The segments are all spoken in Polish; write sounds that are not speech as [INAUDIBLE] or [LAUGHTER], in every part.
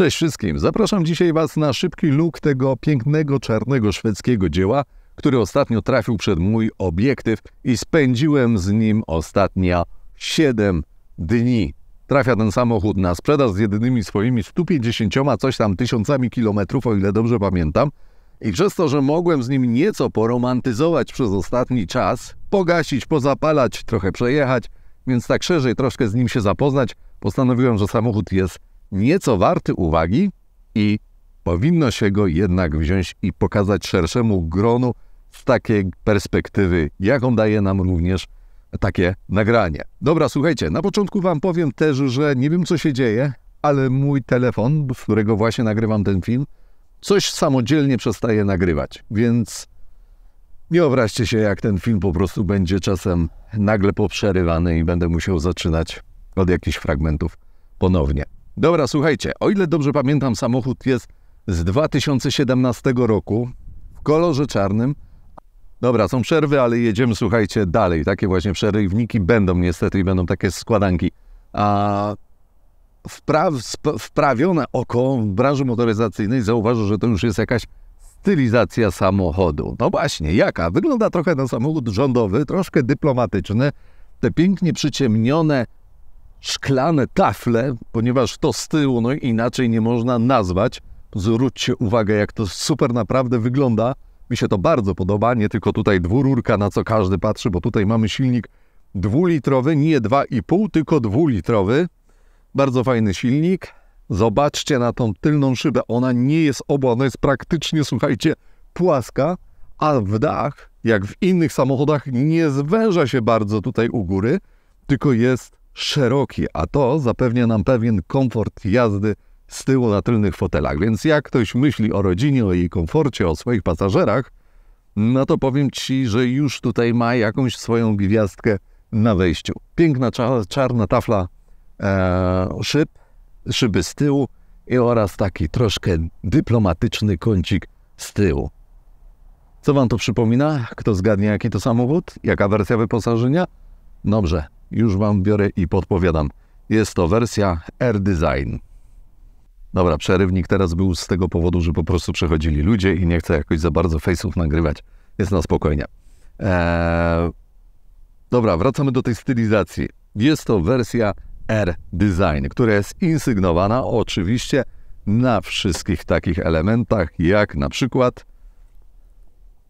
Cześć wszystkim, zapraszam dzisiaj Was na szybki look tego pięknego czarnego szwedzkiego dzieła, który ostatnio trafił przed mój obiektyw i spędziłem z nim ostatnia 7 dni. Trafia ten samochód na sprzedaż z jedynymi swoimi 150 coś tam tysiącami kilometrów, o ile dobrze pamiętam. I przez to, że mogłem z nim nieco poromantyzować przez ostatni czas, pogasić, pozapalać, trochę przejechać, więc tak szerzej troszkę z nim się zapoznać, postanowiłem, że samochód jest nieco warty uwagi i powinno się go jednak wziąć i pokazać szerszemu gronu z takiej perspektywy, jaką daje nam również takie nagranie. Dobra, słuchajcie, na początku Wam powiem też, że nie wiem co się dzieje, ale mój telefon, z którego właśnie nagrywam ten film, coś samodzielnie przestaje nagrywać, więc nie obraźcie się, jak ten film po prostu będzie czasem nagle poprzerywany i będę musiał zaczynać od jakichś fragmentów ponownie. Dobra, słuchajcie, o ile dobrze pamiętam, samochód jest z 2017 roku w kolorze czarnym. Dobra, są przerwy, ale jedziemy, słuchajcie, dalej. Takie właśnie przerywniki będą niestety i będą takie składanki. A wpraw, wprawione oko w branży motoryzacyjnej zauważył, że to już jest jakaś stylizacja samochodu. No właśnie, jaka? Wygląda trochę na samochód rządowy, troszkę dyplomatyczny. Te pięknie przyciemnione szklane tafle, ponieważ to z tyłu no inaczej nie można nazwać. Zwróćcie uwagę, jak to super naprawdę wygląda. Mi się to bardzo podoba, nie tylko tutaj dwururka, na co każdy patrzy, bo tutaj mamy silnik dwulitrowy, nie 2,5, tylko dwulitrowy. Bardzo fajny silnik. Zobaczcie na tą tylną szybę, ona nie jest obła, ona jest praktycznie, słuchajcie, płaska, a w dach, jak w innych samochodach, nie zwęża się bardzo tutaj u góry, tylko jest szeroki, a to zapewnia nam pewien komfort jazdy z tyłu na tylnych fotelach. Więc jak ktoś myśli o rodzinie, o jej komforcie, o swoich pasażerach, no to powiem Ci, że już tutaj ma jakąś swoją gwiazdkę na wejściu. Piękna czarna tafla e, szyb, szyby z tyłu i oraz taki troszkę dyplomatyczny kącik z tyłu. Co Wam to przypomina? Kto zgadnie, jaki to samochód? Jaka wersja wyposażenia? Dobrze, już Wam biorę i podpowiadam. Jest to wersja R-Design. Dobra, przerywnik teraz był z tego powodu, że po prostu przechodzili ludzie i nie chcę jakoś za bardzo face'ów nagrywać. Jest na spokojnie. Eee... Dobra, wracamy do tej stylizacji. Jest to wersja R-Design, która jest insygnowana oczywiście na wszystkich takich elementach, jak na przykład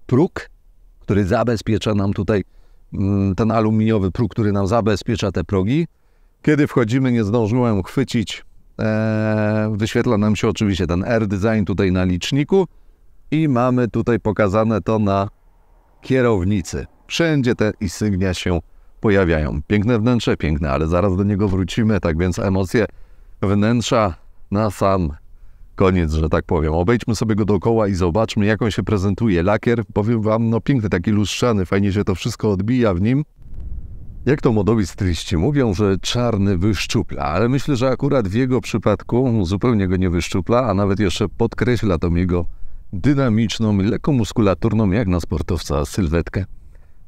próg, który zabezpiecza nam tutaj Mm, ten aluminiowy próg, który nam zabezpiecza te progi. Kiedy wchodzimy, nie zdążyłem chwycić. E, wyświetla nam się oczywiście ten air design tutaj na liczniku i mamy tutaj pokazane to na kierownicy. Wszędzie te insygnia się pojawiają. Piękne wnętrze, piękne, ale zaraz do niego wrócimy, tak więc emocje wnętrza na sam koniec, że tak powiem. Obejdźmy sobie go dookoła i zobaczmy, jak on się prezentuje. Lakier, powiem wam, no piękny, taki lustrzany, fajnie się to wszystko odbija w nim. Jak to modowi styliści mówią, że czarny wyszczupla, ale myślę, że akurat w jego przypadku zupełnie go nie wyszczupla, a nawet jeszcze podkreśla tą jego dynamiczną, lekko muskulaturną, jak na sportowca, sylwetkę.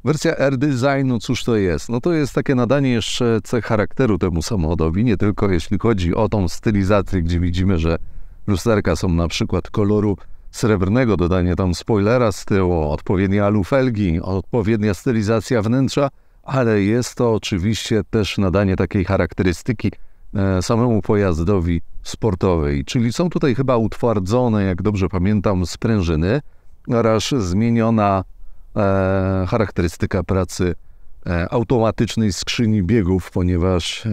Wersja R-Design, no cóż to jest? No to jest takie nadanie jeszcze cech charakteru temu samochodowi, nie tylko jeśli chodzi o tą stylizację, gdzie widzimy, że Lusterka są na przykład koloru srebrnego, dodanie tam spoilera z tyłu, odpowiednia alufelgi, odpowiednia stylizacja wnętrza, ale jest to oczywiście też nadanie takiej charakterystyki e, samemu pojazdowi sportowej. Czyli są tutaj chyba utwardzone, jak dobrze pamiętam, sprężyny oraz zmieniona e, charakterystyka pracy e, automatycznej skrzyni biegów, ponieważ e,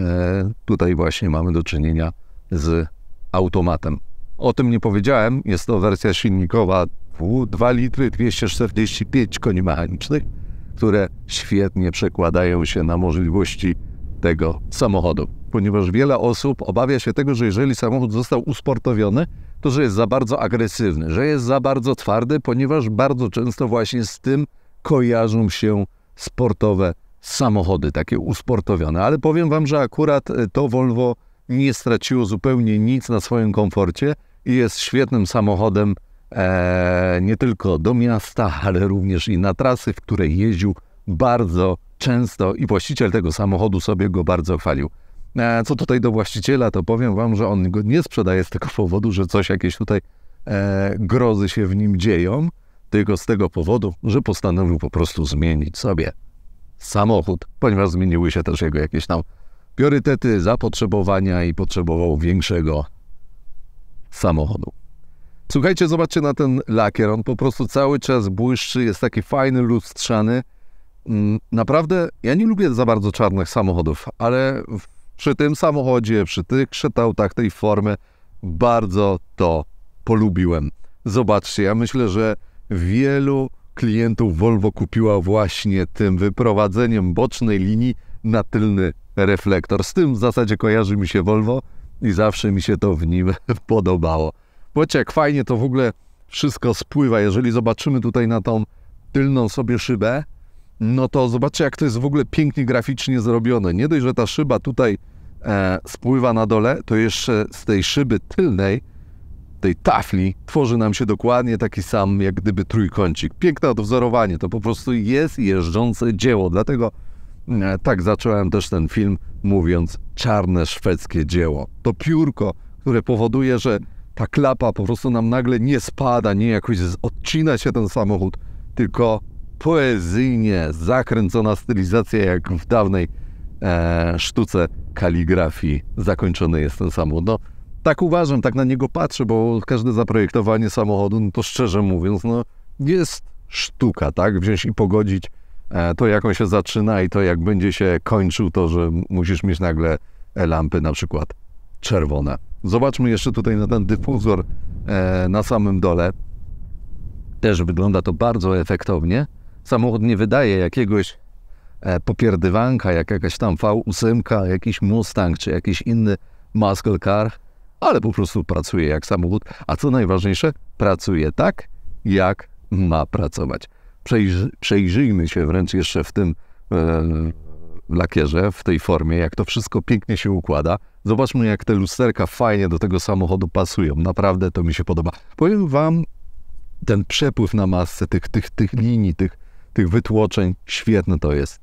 tutaj właśnie mamy do czynienia z automatem. O tym nie powiedziałem. Jest to wersja silnikowa 2 litry 245 koni mechanicznych, które świetnie przekładają się na możliwości tego samochodu. Ponieważ wiele osób obawia się tego, że jeżeli samochód został usportowiony, to że jest za bardzo agresywny, że jest za bardzo twardy, ponieważ bardzo często właśnie z tym kojarzą się sportowe samochody, takie usportowione. Ale powiem Wam, że akurat to Volvo nie straciło zupełnie nic na swoim komforcie i jest świetnym samochodem e, nie tylko do miasta, ale również i na trasy, w której jeździł bardzo często i właściciel tego samochodu sobie go bardzo chwalił. E, co tutaj do właściciela, to powiem wam, że on go nie sprzedaje z tego [LAUGHS] powodu, że coś jakieś tutaj e, grozy się w nim dzieją, tylko z tego powodu, że postanowił po prostu zmienić sobie samochód, ponieważ zmieniły się też jego jakieś tam priorytety, zapotrzebowania i potrzebował większego samochodu. Słuchajcie, zobaczcie na ten lakier. On po prostu cały czas błyszczy, jest taki fajny, lustrzany. Mm, naprawdę, ja nie lubię za bardzo czarnych samochodów, ale przy tym samochodzie, przy tych kształtach tej formy, bardzo to polubiłem. Zobaczcie, ja myślę, że wielu klientów Volvo kupiła właśnie tym wyprowadzeniem bocznej linii na tylny reflektor. Z tym w zasadzie kojarzy mi się Volvo i zawsze mi się to w nim [LAUGHS] podobało. Powiedzcie, jak fajnie to w ogóle wszystko spływa. Jeżeli zobaczymy tutaj na tą tylną sobie szybę, no to zobaczcie, jak to jest w ogóle pięknie graficznie zrobione. Nie dość, że ta szyba tutaj e, spływa na dole, to jeszcze z tej szyby tylnej, tej tafli, tworzy nam się dokładnie taki sam, jak gdyby trójkącik. Piękne odwzorowanie, to po prostu jest jeżdżące dzieło. Dlatego E, tak zacząłem też ten film mówiąc czarne szwedzkie dzieło. To piórko, które powoduje, że ta klapa po prostu nam nagle nie spada, nie jakoś odcina się ten samochód, tylko poezyjnie zakręcona stylizacja jak w dawnej e, sztuce kaligrafii zakończony jest ten samochód. No, tak uważam, tak na niego patrzę, bo każde zaprojektowanie samochodu, no to szczerze mówiąc, no, jest sztuka, tak? Wziąć i pogodzić E, to jak on się zaczyna i to jak będzie się kończył, to że musisz mieć nagle e, lampy na przykład czerwone. Zobaczmy jeszcze tutaj na ten dyfuzor e, na samym dole. Też wygląda to bardzo efektownie. Samochód nie wydaje jakiegoś popierdywanka, jak jakaś tam V8, jakiś Mustang czy jakiś inny muscle car, ale po prostu pracuje jak samochód, a co najważniejsze, pracuje tak, jak ma pracować. Przejrzy, przejrzyjmy się wręcz jeszcze w tym e, lakierze, w tej formie, jak to wszystko pięknie się układa. Zobaczmy, jak te lusterka fajnie do tego samochodu pasują. Naprawdę to mi się podoba. Powiem Wam, ten przepływ na masce tych, tych, tych linii, tych, tych wytłoczeń, świetne to jest.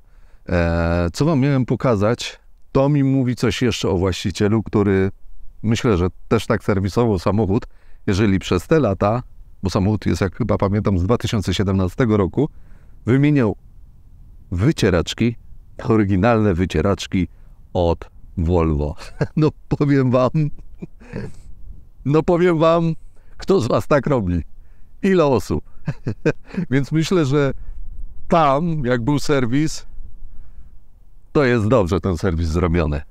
E, co Wam miałem pokazać, to mi mówi coś jeszcze o właścicielu, który myślę, że też tak serwisował samochód. Jeżeli przez te lata bo samochód jest, jak chyba pamiętam, z 2017 roku, wymieniał wycieraczki, oryginalne wycieraczki od Volvo. [LAUGHS] No powiem wam, no powiem wam, kto z was tak robi? Ile osób? [LAUGHS] Więc myślę, że tam, jak był serwis, to jest dobrze ten serwis zrobiony.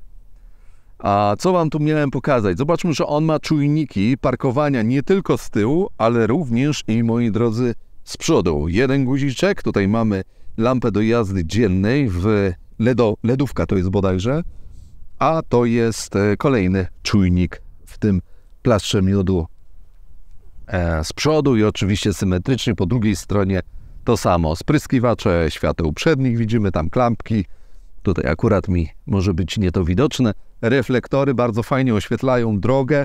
A co Wam tu miałem pokazać? Zobaczmy, że on ma czujniki parkowania nie tylko z tyłu, ale również i moi drodzy z przodu. Jeden guziczek, tutaj mamy lampę do jazdy dziennej w LEDo, LEDówka to jest bodajże, a to jest e, kolejny czujnik w tym plastrze miodu e, z przodu i oczywiście symetrycznie po drugiej stronie to samo. Spryskiwacze świateł przednich widzimy, tam klampki. Tutaj akurat mi może być nie to widoczne reflektory bardzo fajnie oświetlają drogę,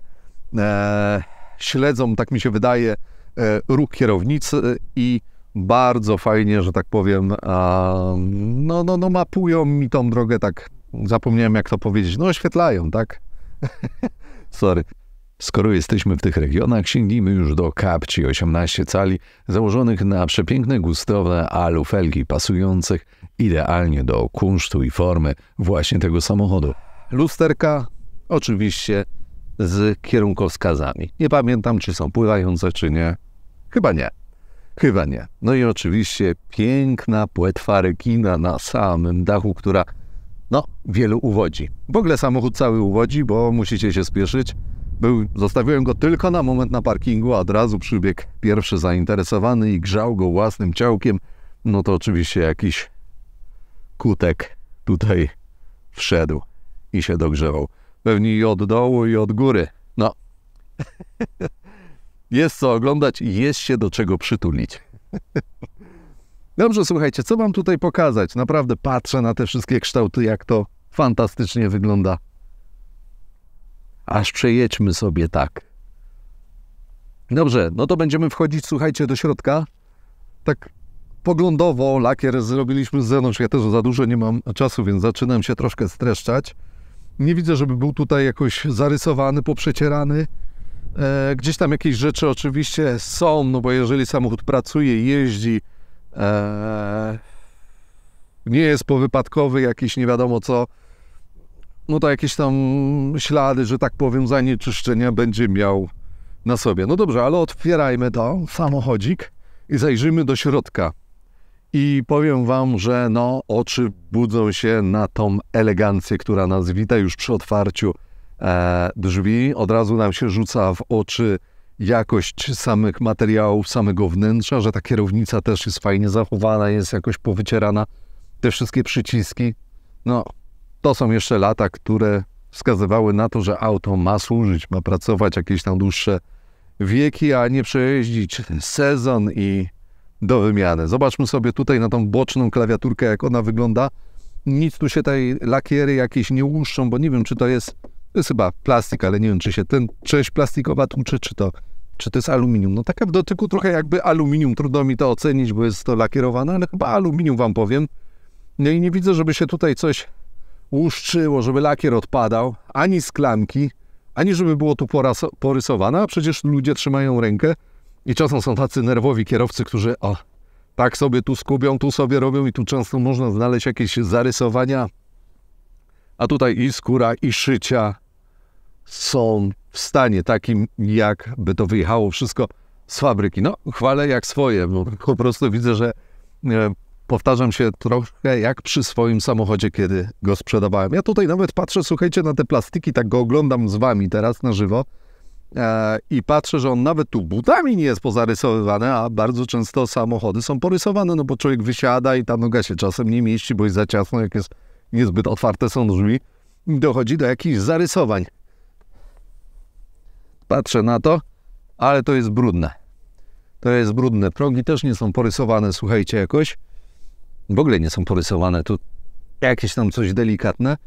e, śledzą, tak mi się wydaje, e, ruch kierownicy i bardzo fajnie, że tak powiem, a, no, no, no mapują mi tą drogę, tak zapomniałem jak to powiedzieć, no oświetlają, tak? [LAUGHS] Sorry. Skoro jesteśmy w tych regionach, sięgnijmy już do kapci 18 cali, założonych na przepiękne gustowe alufelgi, pasujących idealnie do kunsztu i formy właśnie tego samochodu lusterka oczywiście z kierunkowskazami. Nie pamiętam, czy są pływające, czy nie. Chyba nie. Chyba nie. No i oczywiście piękna płetwa rekina na samym dachu, która no, wielu uwodzi. W ogóle samochód cały uwodzi, bo musicie się spieszyć. Był, zostawiłem go tylko na moment na parkingu, a od razu przybiegł pierwszy zainteresowany i grzał go własnym ciałkiem. No to oczywiście jakiś kutek tutaj wszedł i się dogrzewał. Pewnie i od dołu, i od góry. No. [LAUGHS] jest co oglądać i jest się do czego przytulić. Dobrze, słuchajcie, co mam tutaj pokazać? Naprawdę patrzę na te wszystkie kształty, jak to fantastycznie wygląda. Aż przejedźmy sobie tak. Dobrze, no to będziemy wchodzić, słuchajcie, do środka. Tak poglądowo lakier zrobiliśmy z zewnątrz. Ja też za dużo nie mam czasu, więc zaczynam się troszkę streszczać. Nie widzę, żeby był tutaj jakoś zarysowany, poprzecierany. E, gdzieś tam jakieś rzeczy oczywiście są, no bo jeżeli samochód pracuje, jeździ, e, nie jest powypadkowy, jakiś nie wiadomo co, no to jakieś tam ślady, że tak powiem, zanieczyszczenia będzie miał na sobie. No dobrze, ale otwierajmy to, samochodzik i zajrzyjmy do środka. I powiem Wam, że no, oczy budzą się na tą elegancję, która nas wita już przy otwarciu e, drzwi. Od razu nam się rzuca w oczy jakość samych materiałów, samego wnętrza, że ta kierownica też jest fajnie zachowana, jest jakoś powycierana. Te wszystkie przyciski. No, to są jeszcze lata, które wskazywały na to, że auto ma służyć, ma pracować jakieś tam dłuższe wieki, a nie przejeździć sezon i do wymiany. Zobaczmy sobie tutaj na tą boczną klawiaturkę, jak ona wygląda. Nic tu się tej lakiery jakieś nie łuszczą, bo nie wiem, czy to jest, to jest chyba plastik, ale nie wiem, czy się ten część plastikowa tłucze, czy to, czy to jest aluminium. No taka w dotyku trochę jakby aluminium, trudno mi to ocenić, bo jest to lakierowane, ale chyba aluminium wam powiem. No i nie widzę, żeby się tutaj coś łuszczyło, żeby lakier odpadał, ani klamki, ani żeby było tu porysowane, a przecież ludzie trzymają rękę i czasem są tacy nerwowi kierowcy, którzy o, tak sobie tu skubią, tu sobie robią i tu często można znaleźć jakieś zarysowania. A tutaj i skóra, i szycia są w stanie takim, jakby to wyjechało wszystko z fabryki. No, chwalę jak swoje, bo po prostu widzę, że e, powtarzam się trochę jak przy swoim samochodzie, kiedy go sprzedawałem. Ja tutaj nawet patrzę, słuchajcie, na te plastiki, tak go oglądam z wami teraz na żywo. E, i patrzę, że on nawet tu butami nie jest pozarysowywany, a bardzo często samochody są porysowane, no bo człowiek wysiada i ta noga się czasem nie mieści, bo jest za ciasno, jak jest niezbyt otwarte są drzwi, dochodzi do jakichś zarysowań. Patrzę na to, ale to jest brudne. To jest brudne. Progi też nie są porysowane, słuchajcie, jakoś. W ogóle nie są porysowane, tu jakieś tam coś delikatne,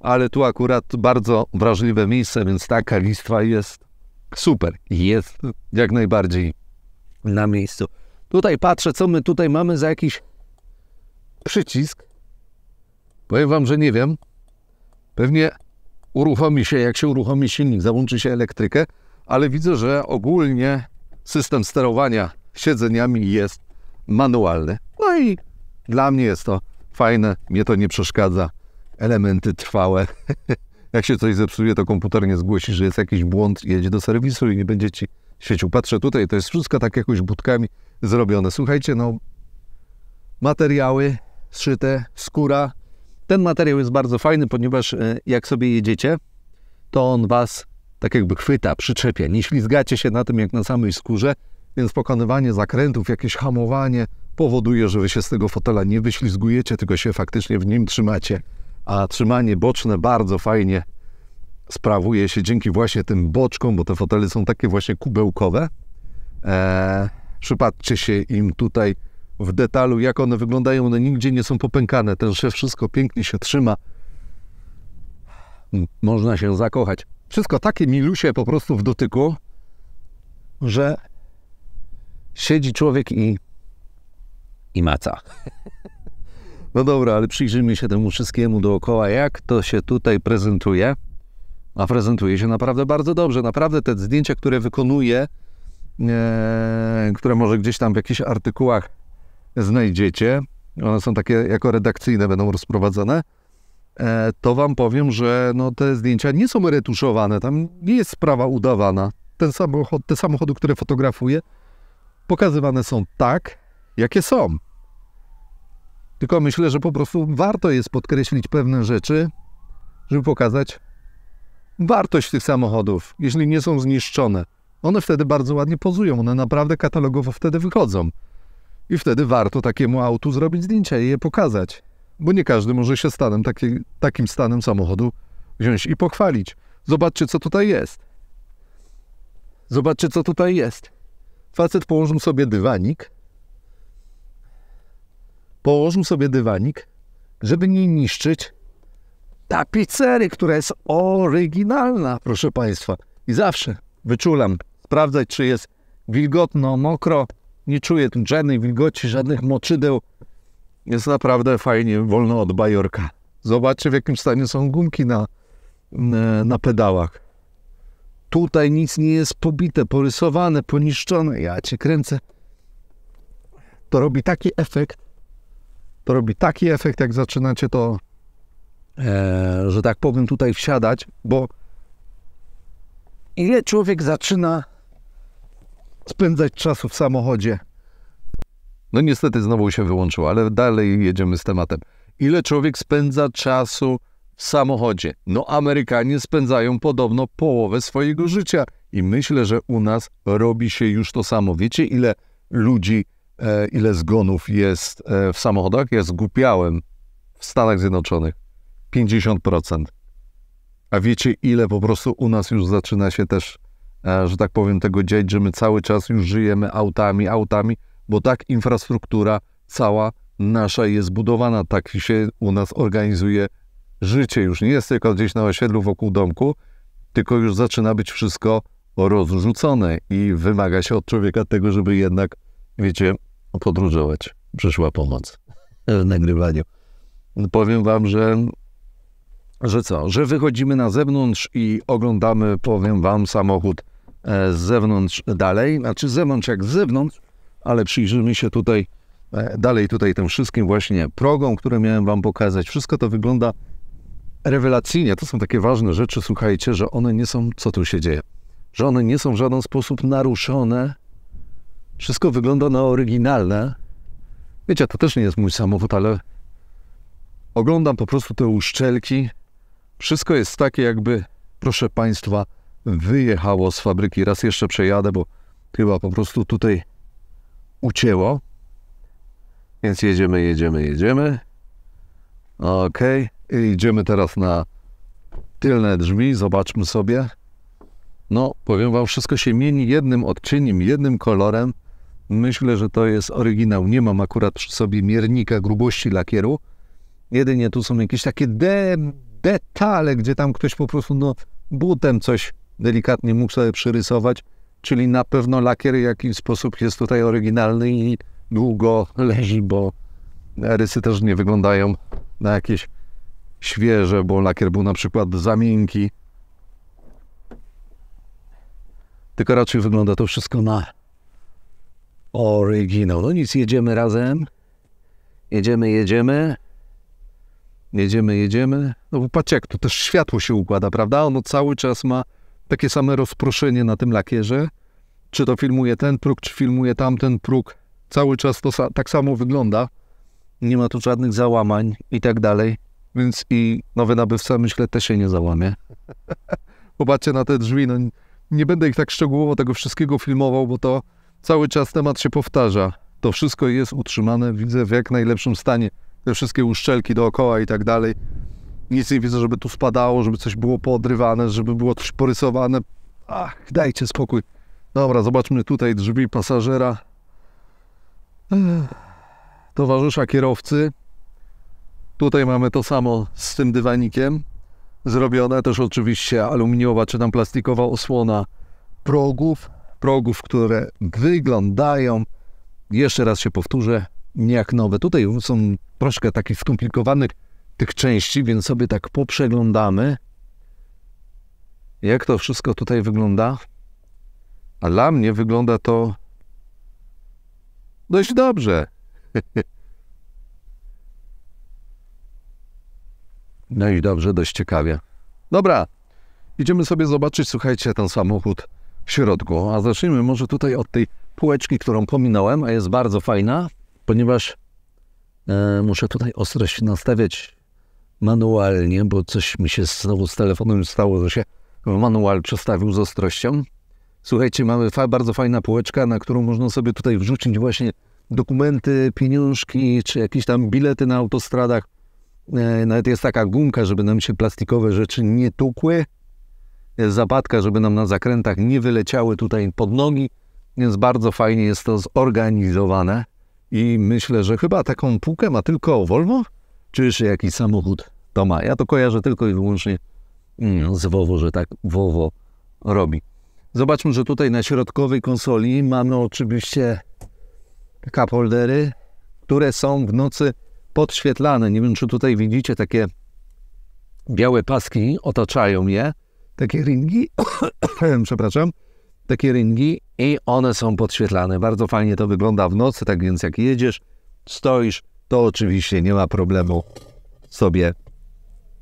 ale tu akurat bardzo wrażliwe miejsce, więc taka listwa jest Super, jest jak najbardziej na miejscu. Tutaj patrzę, co my tutaj mamy za jakiś przycisk. Powiem Wam, że nie wiem. Pewnie uruchomi się, jak się uruchomi silnik, załączy się elektrykę, ale widzę, że ogólnie system sterowania siedzeniami jest manualny. No i dla mnie jest to fajne, mnie to nie przeszkadza. Elementy trwałe. [LAUGHS] jak się coś zepsuje, to komputer nie zgłosi, że jest jakiś błąd, jedzie do serwisu i nie będzie ci świecił. Patrzę tutaj, to jest wszystko tak jakoś budkami zrobione. Słuchajcie, no materiały szyte, skóra. Ten materiał jest bardzo fajny, ponieważ e, jak sobie jedziecie, to on was tak jakby chwyta, przyczepia. Nie ślizgacie się na tym jak na samej skórze, więc pokonywanie zakrętów, jakieś hamowanie powoduje, że wy się z tego fotela nie wyślizgujecie, tylko się faktycznie w nim trzymacie a trzymanie boczne bardzo fajnie sprawuje się dzięki właśnie tym boczkom, bo te fotele są takie właśnie kubełkowe. Eee, przypatrzcie się im tutaj w detalu, jak one wyglądają. One nigdzie nie są popękane. Ten szef wszystko pięknie się trzyma. Można się zakochać. Wszystko takie milusie po prostu w dotyku, że siedzi człowiek i, i maca. [LAUGHS] No dobra, ale przyjrzyjmy się temu wszystkiemu dookoła, jak to się tutaj prezentuje. A prezentuje się naprawdę bardzo dobrze. Naprawdę te zdjęcia, które wykonuję, e, które może gdzieś tam w jakichś artykułach znajdziecie, one są takie jako redakcyjne, będą rozprowadzone, e, to wam powiem, że no, te zdjęcia nie są retuszowane, tam nie jest sprawa udawana. Ten samochod, te samochody, które fotografuję, pokazywane są tak, jakie są. Tylko myślę, że po prostu warto jest podkreślić pewne rzeczy, żeby pokazać wartość tych samochodów, jeśli nie są zniszczone. One wtedy bardzo ładnie pozują, one naprawdę katalogowo wtedy wychodzą. I wtedy warto takiemu autu zrobić zdjęcia i je pokazać. Bo nie każdy może się stanem, taki, takim stanem samochodu wziąć i pochwalić. Zobaczcie, co tutaj jest. Zobaczcie, co tutaj jest. Facet położył sobie dywanik, położył sobie dywanik, żeby nie niszczyć tapicery, która jest oryginalna, proszę Państwa. I zawsze wyczulam, sprawdzać, czy jest wilgotno, mokro. Nie czuję żadnej wilgoci, żadnych moczydeł. Jest naprawdę fajnie, wolno od bajorka. Zobaczcie, w jakim stanie są gumki na, mm, e, na pedałach. Tutaj nic nie jest pobite, porysowane, poniszczone. Ja cię kręcę. To robi taki efekt, to robi taki efekt, jak zaczynacie to, e, że tak powiem, tutaj wsiadać, bo ile człowiek zaczyna spędzać czasu w samochodzie? No niestety znowu się wyłączyło, ale dalej jedziemy z tematem. Ile człowiek spędza czasu w samochodzie? No Amerykanie spędzają podobno połowę swojego życia i myślę, że u nas robi się już to samo. Wiecie ile ludzi E, ile zgonów jest e, w samochodach. Ja zgłupiałem w Stanach Zjednoczonych 50%. A wiecie, ile po prostu u nas już zaczyna się też, e, że tak powiem, tego dziać, że my cały czas już żyjemy autami, autami, bo tak infrastruktura cała nasza jest budowana, tak się u nas organizuje życie. Już nie jest tylko gdzieś na osiedlu wokół domku, tylko już zaczyna być wszystko rozrzucone i wymaga się od człowieka tego, żeby jednak, wiecie, podróżować. Przyszła pomoc w nagrywaniu. Powiem wam, że że co, że wychodzimy na zewnątrz i oglądamy, powiem wam, samochód e, z zewnątrz dalej, znaczy z zewnątrz jak z zewnątrz, ale przyjrzymy się tutaj e, dalej tutaj tym wszystkim właśnie progom, które miałem wam pokazać. Wszystko to wygląda rewelacyjnie. To są takie ważne rzeczy, słuchajcie, że one nie są, co tu się dzieje, że one nie są w żaden sposób naruszone wszystko wygląda na oryginalne. Wiecie, to też nie jest mój samochód, ale oglądam po prostu te uszczelki. Wszystko jest takie, jakby, proszę Państwa, wyjechało z fabryki. Raz jeszcze przejadę, bo chyba po prostu tutaj ucięło. Więc jedziemy, jedziemy, jedziemy. Ok, I idziemy teraz na tylne drzwi, zobaczmy sobie. No, powiem Wam, wszystko się mieni jednym odcieniem, jednym kolorem. Myślę, że to jest oryginał. Nie mam akurat przy sobie miernika grubości lakieru. Jedynie tu są jakieś takie de detale, gdzie tam ktoś po prostu no, butem coś delikatnie mógł sobie przyrysować. Czyli na pewno lakier w jakiś sposób jest tutaj oryginalny i długo leży, bo rysy też nie wyglądają na jakieś świeże, bo lakier był na przykład za miękki. Tylko raczej wygląda to wszystko na Oryginał. No nic, jedziemy razem. Jedziemy, jedziemy. Jedziemy, jedziemy. No bo patrzcie, jak tu też światło się układa, prawda? Ono cały czas ma takie same rozproszenie na tym lakierze. Czy to filmuje ten próg, czy filmuje tamten próg. Cały czas to sa tak samo wygląda. Nie ma tu żadnych załamań i tak dalej. Więc i nowy nabywca, myślę, też się nie załamie. [LAUGHS] Popatrzcie na te drzwi. No, nie będę ich tak szczegółowo tego wszystkiego filmował, bo to Cały czas temat się powtarza. To wszystko jest utrzymane, widzę, w jak najlepszym stanie. Te wszystkie uszczelki dookoła i tak dalej. Nic nie widzę, żeby tu spadało, żeby coś było podrywane, żeby było coś porysowane. Ach, dajcie spokój. Dobra, zobaczmy tutaj drzwi pasażera. Towarzysza kierowcy. Tutaj mamy to samo z tym dywanikiem. Zrobione też oczywiście aluminiowa czy tam plastikowa osłona progów progów, które wyglądają, jeszcze raz się powtórzę, nie jak nowe. Tutaj są troszkę takich skomplikowanych tych części, więc sobie tak poprzeglądamy, jak to wszystko tutaj wygląda. A dla mnie wygląda to dość dobrze. [LAUGHS] No i dobrze, dość ciekawie. Dobra, idziemy sobie zobaczyć, słuchajcie, ten samochód środku. A zacznijmy może tutaj od tej półeczki, którą pominąłem, a jest bardzo fajna, ponieważ e, muszę tutaj ostrość nastawiać manualnie, bo coś mi się znowu z telefonem stało, że się manual przestawił z ostrością. Słuchajcie, mamy fa bardzo fajna półeczka, na którą można sobie tutaj wrzucić właśnie dokumenty, pieniążki, czy jakieś tam bilety na autostradach. E, nawet jest taka gumka, żeby nam się plastikowe rzeczy nie tukły zapadka, żeby nam na zakrętach nie wyleciały tutaj pod nogi, więc bardzo fajnie jest to zorganizowane i myślę, że chyba taką półkę ma tylko Volvo, czy jeszcze jakiś samochód to ma. Ja to kojarzę tylko i wyłącznie mm, z Volvo, że tak Volvo robi. Zobaczmy, że tutaj na środkowej konsoli mamy oczywiście kapoldery, które są w nocy podświetlane. Nie wiem, czy tutaj widzicie takie białe paski otaczają je takie ringi, [COUGHS] przepraszam, takie ringi i one są podświetlane. Bardzo fajnie to wygląda w nocy, tak więc jak jedziesz, stoisz, to oczywiście nie ma problemu, sobie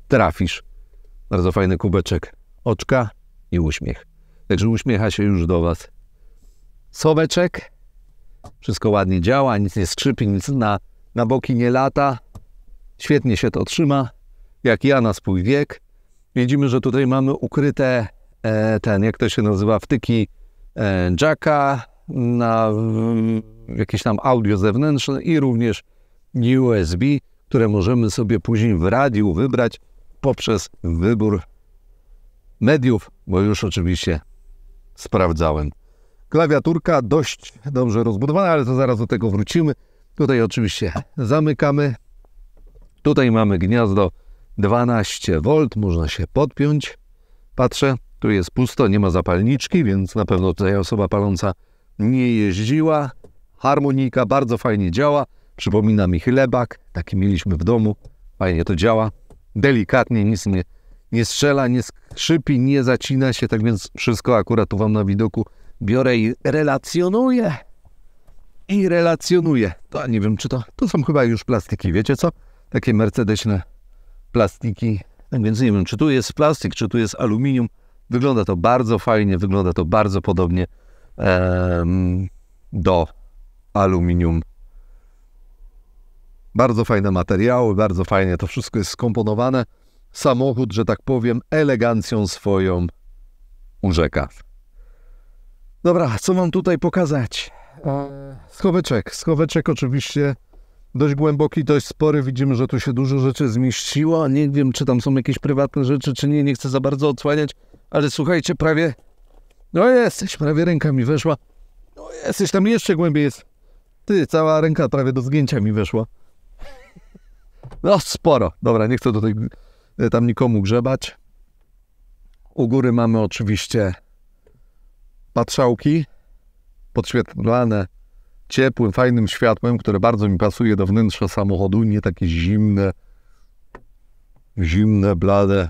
trafisz. Bardzo fajny kubeczek oczka i uśmiech. Także uśmiecha się już do Was. Soweczek, wszystko ładnie działa, nic nie skrzypi, nic na, na boki nie lata. Świetnie się to trzyma, jak ja na swój wiek. Widzimy, że tutaj mamy ukryte e, ten, jak to się nazywa, wtyki e, jacka na jakieś tam audio zewnętrzne i również USB, które możemy sobie później w radiu wybrać poprzez wybór mediów, bo już oczywiście sprawdzałem. Klawiaturka dość dobrze rozbudowana, ale to zaraz do tego wrócimy. Tutaj oczywiście zamykamy. Tutaj mamy gniazdo 12V, można się podpiąć. Patrzę, tu jest pusto, nie ma zapalniczki, więc na pewno tutaj osoba paląca nie jeździła. Harmonika bardzo fajnie działa, przypomina mi chlebak, taki mieliśmy w domu, fajnie to działa. Delikatnie, nic nie, nie strzela, nie skrzypi, nie zacina się, tak więc wszystko akurat tu Wam na widoku biorę i relacjonuję. I relacjonuję. To nie wiem, czy to, to są chyba już plastiki, wiecie co? Takie mercedesne plastiki. Tak więc nie wiem, czy tu jest plastik, czy tu jest aluminium. Wygląda to bardzo fajnie, wygląda to bardzo podobnie do aluminium. Bardzo fajne materiały, bardzo fajnie to wszystko jest skomponowane. Samochód, że tak powiem, elegancją swoją urzeka. Dobra, co mam tutaj pokazać? E, schoweczek. Schoweczek oczywiście dość głęboki, dość spory. Widzimy, że tu się dużo rzeczy zmieściło. Nie wiem, czy tam są jakieś prywatne rzeczy, czy nie. Nie chcę za bardzo odsłaniać, ale słuchajcie, prawie... No jesteś, prawie ręka mi weszła. No jesteś, tam jeszcze głębiej jest. Ty, cała ręka prawie do zgięcia mi weszła. No sporo. Dobra, nie chcę do tej, e, tam nikomu grzebać. U góry mamy oczywiście patrzałki podświetlane ciepłym, fajnym światłem, które bardzo mi pasuje do wnętrza samochodu, nie takie zimne, zimne, blade.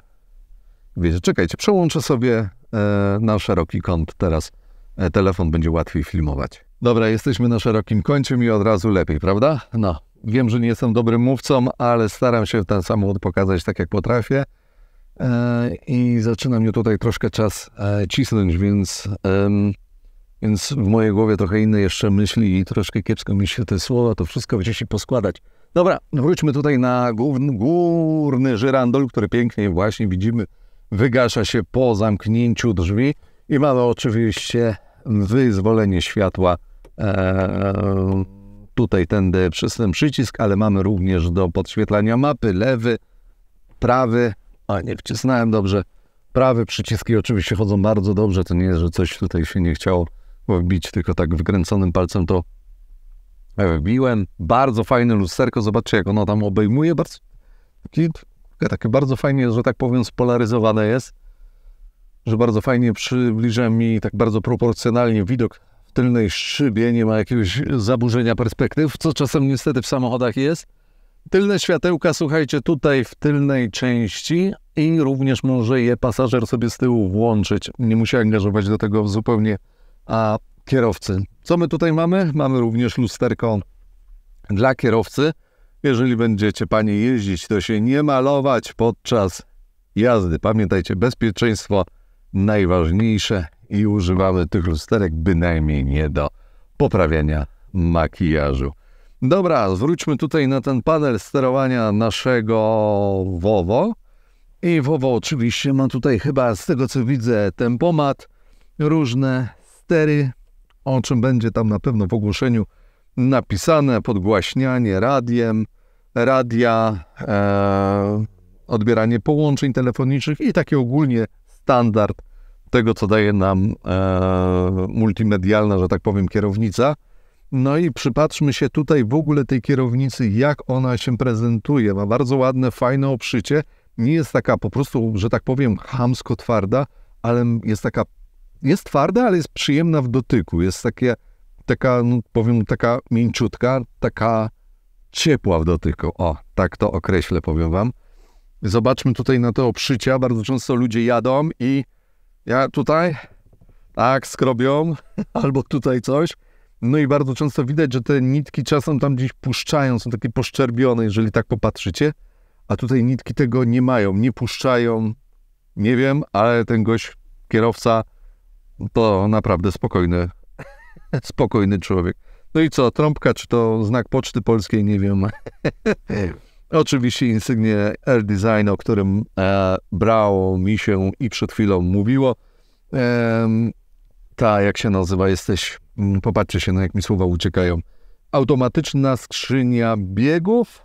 Wiecie, czekajcie, przełączę sobie e, na szeroki kąt teraz. E, telefon będzie łatwiej filmować. Dobra, jesteśmy na szerokim kącie i od razu lepiej, prawda? No, wiem, że nie jestem dobrym mówcą, ale staram się ten samochód pokazać tak, jak potrafię. E, I zaczyna mnie tutaj troszkę czas e, cisnąć, więc... Więc w mojej głowie trochę inne jeszcze myśli i troszkę kiepsko mi się te słowa, to wszystko będzie się poskładać. Dobra, wróćmy tutaj na główny, górny żyrandol, który pięknie właśnie widzimy, wygasza się po zamknięciu drzwi i mamy oczywiście wyzwolenie światła e, tutaj tędy przez ten przycisk, ale mamy również do podświetlania mapy lewy, prawy, a nie wcisnąłem dobrze, prawy przyciski oczywiście chodzą bardzo dobrze, to nie jest, że coś tutaj się nie chciało wbić tylko tak wykręconym palcem to wbiłem. Bardzo fajne lusterko, zobaczcie jak ono tam obejmuje. Bardzo, takie, takie bardzo fajnie, że tak powiem, spolaryzowane jest, że bardzo fajnie przybliża mi tak bardzo proporcjonalnie widok w tylnej szybie, nie ma jakiegoś zaburzenia perspektyw, co czasem niestety w samochodach jest. Tylne światełka, słuchajcie, tutaj w tylnej części i również może je pasażer sobie z tyłu włączyć. Nie musi angażować do tego zupełnie a, kierowcy. Co my tutaj mamy? Mamy również lusterko dla kierowcy. Jeżeli będziecie Panie jeździć, to się nie malować podczas jazdy. Pamiętajcie, bezpieczeństwo najważniejsze i używamy tych lusterek bynajmniej nie do poprawiania makijażu. Dobra, zwróćmy tutaj na ten panel sterowania naszego WOWO. I WOWO oczywiście ma tutaj chyba, z tego co widzę, tempomat, różne 4, o czym będzie tam na pewno w ogłoszeniu napisane, podgłaśnianie radiem, radia, e, odbieranie połączeń telefonicznych i taki ogólnie standard tego, co daje nam e, multimedialna, że tak powiem, kierownica. No i przypatrzmy się tutaj w ogóle tej kierownicy, jak ona się prezentuje. Ma bardzo ładne, fajne obszycie. Nie jest taka po prostu, że tak powiem, hamsko twarda, ale jest taka jest twarda, ale jest przyjemna w dotyku. Jest takie, taka, no, powiem, taka mięciutka, taka ciepła w dotyku. O, tak to określę, powiem wam. Zobaczmy tutaj na to obszycia. Bardzo często ludzie jadą i ja tutaj tak skrobią, [LAUGHS] albo tutaj coś. No i bardzo często widać, że te nitki czasem tam gdzieś puszczają, są takie poszczerbione, jeżeli tak popatrzycie. A tutaj nitki tego nie mają, nie puszczają. Nie wiem, ale ten gość, kierowca, to naprawdę spokojny, [LAUGHS] spokojny człowiek. No i co, trąbka, czy to znak Poczty Polskiej, nie wiem. [LAUGHS] Oczywiście insygnie Air Design, o którym e, brało mi się i przed chwilą mówiło. E, ta, jak się nazywa, jesteś, mm, popatrzcie się, na no, jak mi słowa uciekają. Automatyczna skrzynia biegów.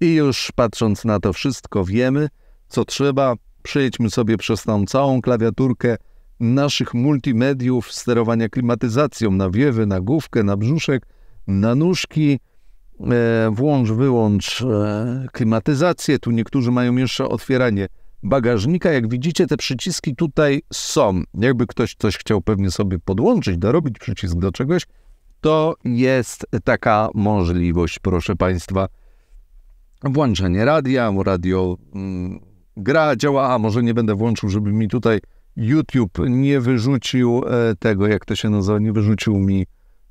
I już patrząc na to wszystko, wiemy, co trzeba. Przejdźmy sobie przez tą całą klawiaturkę naszych multimediów, sterowania klimatyzacją na wiewy, na główkę, na brzuszek, na nóżki. E, włącz, wyłącz e, klimatyzację. Tu niektórzy mają jeszcze otwieranie bagażnika. Jak widzicie, te przyciski tutaj są. Jakby ktoś coś chciał pewnie sobie podłączyć, dorobić przycisk do czegoś, to jest taka możliwość, proszę Państwa. Włączenie radia, radio mm, gra działa, a może nie będę włączył, żeby mi tutaj YouTube nie wyrzucił e, tego, jak to się nazywa, nie wyrzucił mi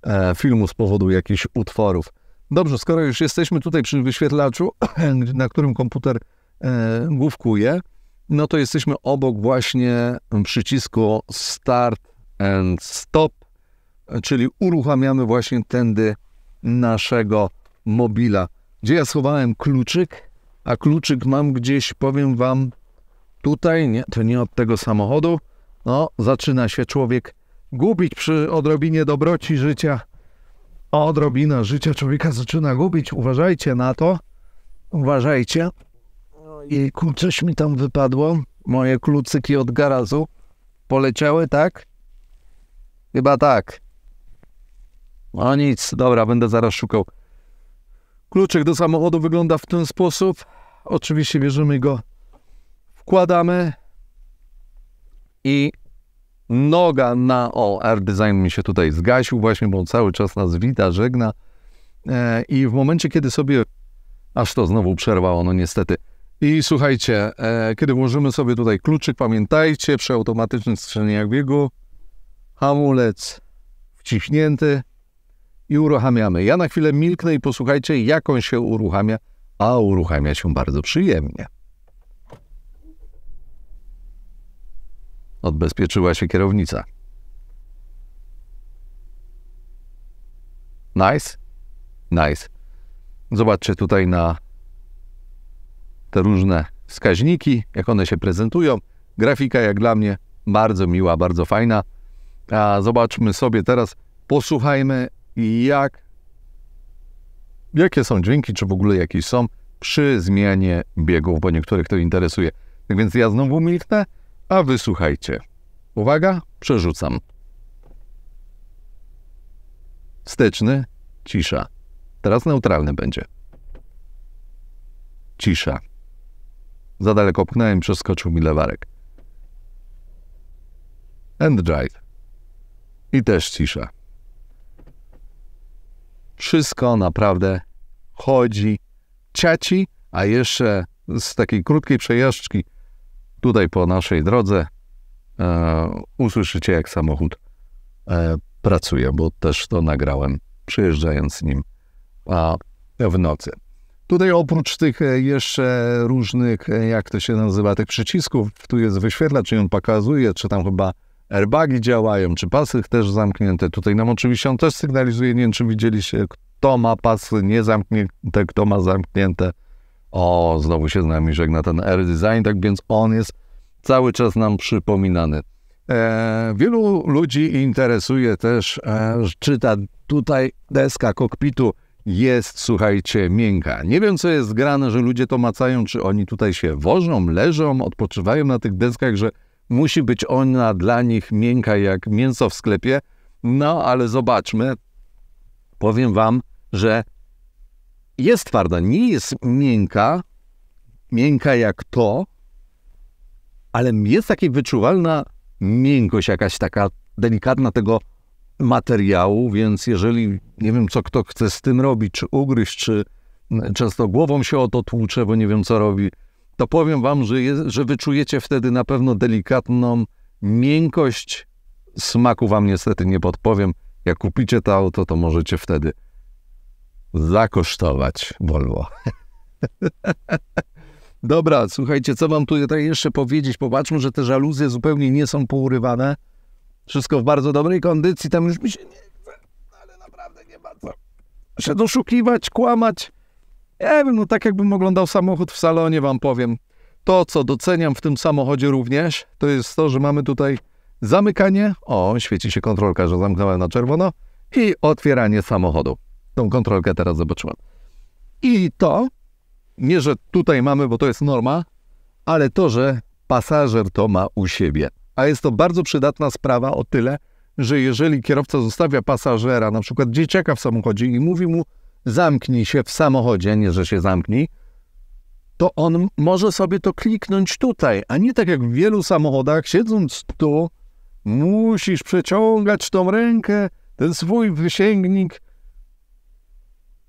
e, filmu z powodu jakichś utworów. Dobrze, skoro już jesteśmy tutaj przy wyświetlaczu, [CLEARS THROAT] na którym komputer e, główkuje, no to jesteśmy obok właśnie przycisku Start and Stop, czyli uruchamiamy właśnie tędy naszego mobila. Gdzie ja schowałem kluczyk, a kluczyk mam gdzieś, powiem Wam, Tutaj nie, to nie od tego samochodu. No, zaczyna się człowiek gubić przy odrobinie dobroci życia. Odrobina życia człowieka zaczyna gubić. Uważajcie na to. Uważajcie. No I coś mi tam wypadło. Moje klucyki od garazu poleciały, tak? Chyba tak. No nic, dobra, będę zaraz szukał. Kluczek do samochodu wygląda w ten sposób. Oczywiście bierzemy go wkładamy i noga na, o, Air Design mi się tutaj zgasił właśnie, bo on cały czas nas wita, żegna e, i w momencie, kiedy sobie, aż to znowu przerwało, no niestety, i słuchajcie, e, kiedy włożymy sobie tutaj kluczyk, pamiętajcie, przy automatycznych strzelnieniach biegu, hamulec wciśnięty i uruchamiamy. Ja na chwilę milknę i posłuchajcie, jak on się uruchamia, a uruchamia się bardzo przyjemnie. Odbezpieczyła się kierownica. Nice? Nice. Zobaczcie tutaj na te różne wskaźniki, jak one się prezentują. Grafika, jak dla mnie, bardzo miła, bardzo fajna. A zobaczmy sobie teraz, posłuchajmy, jak, jakie są dźwięki, czy w ogóle jakieś są przy zmianie biegów, bo niektórych to interesuje. Tak więc ja znowu milknę a wysłuchajcie. Uwaga, przerzucam. Styczny, cisza. Teraz neutralny będzie. Cisza. Za daleko pchnąłem, przeskoczył mi lewarek. End drive. I też cisza. Wszystko naprawdę chodzi, ciaci, a jeszcze z takiej krótkiej przejażdżki tutaj po naszej drodze e, usłyszycie, jak samochód e, pracuje, bo też to nagrałem, przyjeżdżając nim a, w nocy. Tutaj oprócz tych e, jeszcze różnych, e, jak to się nazywa, tych przycisków, tu jest wyświetlacz czy on pokazuje, czy tam chyba airbagi działają, czy pasy też zamknięte. Tutaj nam oczywiście on też sygnalizuje, nie wiem czy widzieliście, kto ma pasy niezamknięte, kto ma zamknięte. O, znowu się z nami żegna ten Air design tak więc on jest cały czas nam przypominany. E, wielu ludzi interesuje też, e, czy ta tutaj deska kokpitu jest, słuchajcie, miękka. Nie wiem, co jest grane, że ludzie to macają, czy oni tutaj się wożą, leżą, odpoczywają na tych deskach, że musi być ona dla nich miękka jak mięso w sklepie. No, ale zobaczmy. Powiem wam, że jest twarda, nie jest miękka, miękka jak to, ale jest taka wyczuwalna miękkość jakaś taka delikatna tego materiału, więc jeżeli, nie wiem, co kto chce z tym robić, czy ugryźć, czy często głową się o to tłucze, bo nie wiem, co robi, to powiem wam, że, że wyczujecie wtedy na pewno delikatną miękkość. Smaku wam niestety nie podpowiem. Jak kupicie to auto, to możecie wtedy zakosztować Volvo. [LAUGHS] Dobra, słuchajcie, co wam tutaj jeszcze powiedzieć? Popatrzmy, że te żaluzje zupełnie nie są pourywane. Wszystko w bardzo dobrej kondycji, tam już mi się nie chce, ale naprawdę nie ma co się doszukiwać, kłamać. Ja wiem, no tak jakbym oglądał samochód w salonie, wam powiem. To, co doceniam w tym samochodzie również, to jest to, że mamy tutaj zamykanie. O, świeci się kontrolka, że zamknąłem na czerwono. I otwieranie samochodu. Tą kontrolkę teraz zobaczyłem. I to, nie że tutaj mamy, bo to jest norma, ale to, że pasażer to ma u siebie. A jest to bardzo przydatna sprawa o tyle, że jeżeli kierowca zostawia pasażera, na przykład dzieciaka w samochodzie i mówi mu zamknij się w samochodzie, nie że się zamknij, to on może sobie to kliknąć tutaj, a nie tak jak w wielu samochodach, siedząc tu, musisz przeciągać tą rękę, ten swój wysięgnik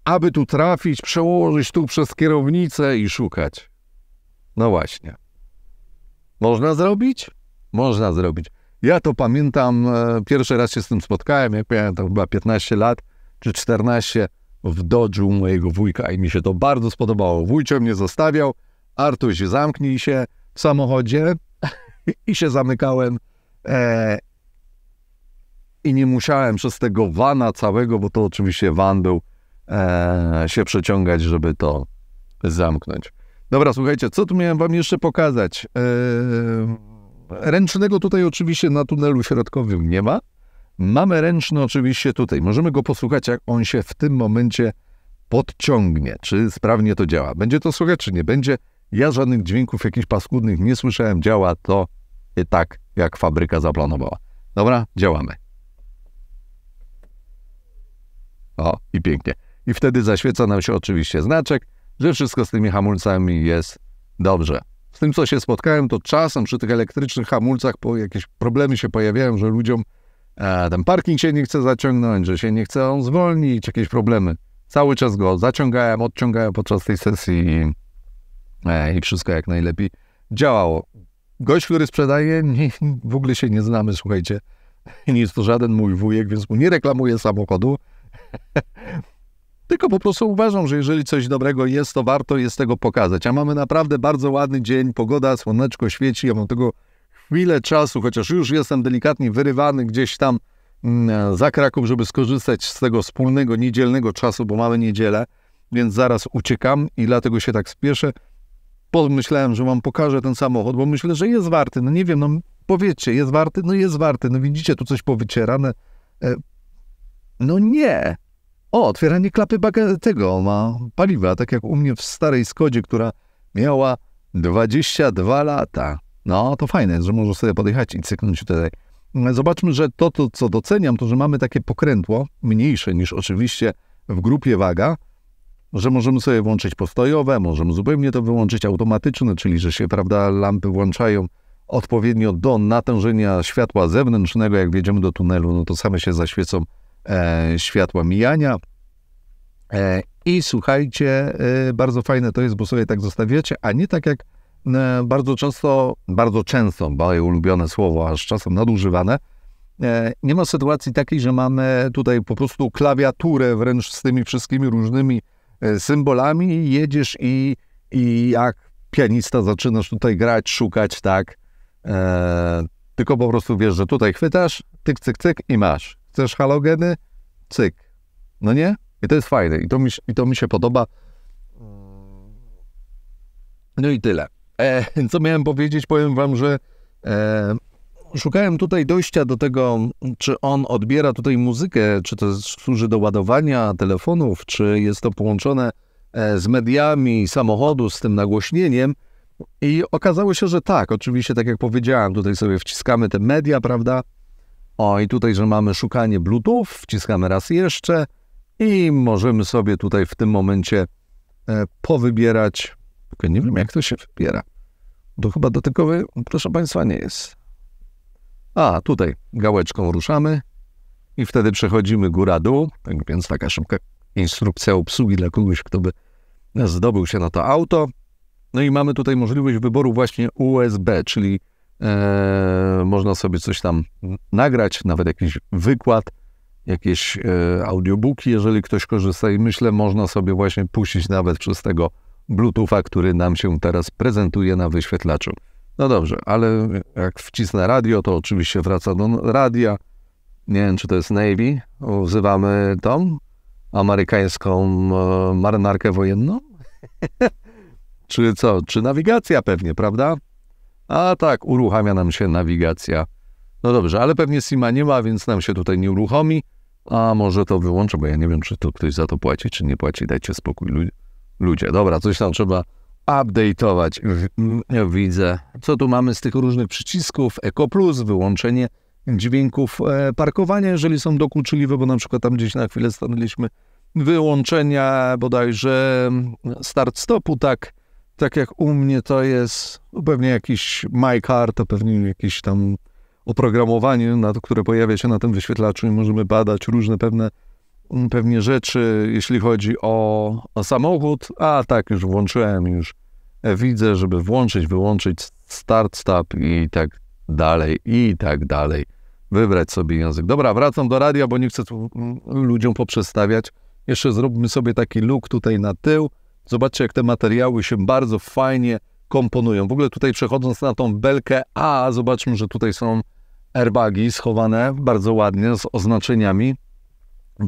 aby tu trafić, przełożyć tu przez kierownicę i szukać. No właśnie. Można zrobić? Można zrobić. Ja to pamiętam, e, pierwszy raz się z tym spotkałem, jak miałem tam chyba 15 lat czy 14 w dodżu mojego wujka i mi się to bardzo spodobało. Wujcio mnie zostawiał, Artuś zamknij się w samochodzie [LAUGHS] i się zamykałem e, i nie musiałem przez tego wana całego, bo to oczywiście van był, E, się przeciągać, żeby to zamknąć. Dobra, słuchajcie, co tu miałem wam jeszcze pokazać? E, ręcznego tutaj oczywiście na tunelu środkowym nie ma. Mamy ręczny oczywiście tutaj. Możemy go posłuchać, jak on się w tym momencie podciągnie, czy sprawnie to działa. Będzie to słychać, czy nie będzie. Ja żadnych dźwięków jakichś paskudnych nie słyszałem. Działa to tak, jak fabryka zaplanowała. Dobra, działamy. O, i pięknie i wtedy zaświeca nam się oczywiście znaczek, że wszystko z tymi hamulcami jest dobrze. Z tym, co się spotkałem, to czasem przy tych elektrycznych hamulcach po jakieś problemy się pojawiają, że ludziom e, ten parking się nie chce zaciągnąć, że się nie chce on zwolnić, jakieś problemy. Cały czas go zaciągałem, odciągałem podczas tej sesji i, e, i wszystko jak najlepiej działało. Gość, który sprzedaje, nie, w ogóle się nie znamy, słuchajcie. Nie jest to żaden mój wujek, więc mu nie reklamuję samochodu tylko po prostu uważam, że jeżeli coś dobrego jest, to warto jest tego pokazać. A mamy naprawdę bardzo ładny dzień, pogoda, słoneczko świeci, ja mam tego chwilę czasu, chociaż już jestem delikatnie wyrywany gdzieś tam mm, e, za Kraków, żeby skorzystać z tego wspólnego niedzielnego czasu, bo mamy niedzielę, więc zaraz uciekam i dlatego się tak spieszę. Pomyślałem, że wam pokażę ten samochód, bo myślę, że jest warty. No nie wiem, no powiedzcie, jest warty? No jest warty. No widzicie, tu coś powycierane. E, no nie. O, otwieranie klapy tego ma paliwa, tak jak u mnie w starej Skodzie, która miała 22 lata. No, to fajne że można sobie podjechać i cyknąć tutaj. Zobaczmy, że to, to, co doceniam, to, że mamy takie pokrętło, mniejsze niż oczywiście w grupie waga, że możemy sobie włączyć postojowe, możemy zupełnie to wyłączyć automatyczne, czyli że się, prawda, lampy włączają odpowiednio do natężenia światła zewnętrznego. Jak wjedziemy do tunelu, no to same się zaświecą e, światła mijania. E, I słuchajcie, e, bardzo fajne to jest, bo sobie tak zostawiacie, a nie tak jak e, bardzo często, bardzo często, moje ulubione słowo, aż czasem nadużywane, e, nie ma sytuacji takiej, że mamy tutaj po prostu klawiaturę wręcz z tymi wszystkimi różnymi e, symbolami, jedziesz i, i jak pianista zaczynasz tutaj grać, szukać, tak, tylko po prostu wiesz, że tutaj chwytasz, tyk, cyk, cyk i masz chcesz halogeny, cyk. No nie? I to jest fajne i to mi, i to mi się podoba. No i tyle. E, [LAUGHS] co miałem powiedzieć? Powiem wam, że e, szukałem tutaj dojścia do tego, czy on odbiera tutaj muzykę, czy to służy do ładowania telefonów, czy jest to połączone e, z mediami samochodu, z tym nagłośnieniem. I okazało się, że tak, oczywiście, tak jak powiedziałem, tutaj sobie wciskamy te media, prawda? O, i tutaj, że mamy szukanie Bluetooth, wciskamy raz jeszcze i możemy sobie tutaj w tym momencie e, powybierać. Tylko nie wiem, jak to się wybiera. To chyba dotykowy, proszę Państwa, nie jest. A, tutaj gałeczką ruszamy i wtedy przechodzimy góra-dół. Tak więc taka szybka instrukcja obsługi dla kogoś, kto by zdobył się na to auto. No i mamy tutaj możliwość wyboru właśnie USB, czyli E, można sobie coś tam nagrać, nawet jakiś wykład, jakieś e, audiobooki, jeżeli ktoś korzysta i myślę, można sobie właśnie puścić nawet przez tego Bluetootha, który nam się teraz prezentuje na wyświetlaczu. No dobrze, ale jak wcisnę radio, to oczywiście wraca do radia. Nie wiem, czy to jest Navy. Wzywamy tą amerykańską e, marynarkę wojenną? [LAUGHS] czy co? Czy nawigacja pewnie, prawda? A tak, uruchamia nam się nawigacja. No dobrze, ale pewnie SIMA nie ma, więc nam się tutaj nie uruchomi. A może to wyłączę, bo ja nie wiem, czy to ktoś za to płaci, czy nie płaci. Dajcie spokój ludzie. Dobra, coś tam trzeba update'ować. Widzę, co tu mamy z tych różnych przycisków. Eco Plus, wyłączenie dźwięków e, parkowania, jeżeli są dokuczliwe, bo na przykład tam gdzieś na chwilę stanęliśmy. Wyłączenia bodajże start-stopu, tak tak jak u mnie to jest no pewnie jakiś MyCar, to pewnie jakieś tam oprogramowanie, na które pojawia się na tym wyświetlaczu i możemy badać różne pewne mm, pewnie rzeczy, jeśli chodzi o, o samochód. A tak, już włączyłem, już e, widzę, żeby włączyć, wyłączyć start, stop i tak dalej, i tak dalej. Wybrać sobie język. Dobra, wracam do radia, bo nie chcę tu mm, ludziom poprzestawiać. Jeszcze zróbmy sobie taki luk tutaj na tył Zobaczcie, jak te materiały się bardzo fajnie komponują. W ogóle tutaj przechodząc na tą belkę A, zobaczmy, że tutaj są airbagi schowane bardzo ładnie z oznaczeniami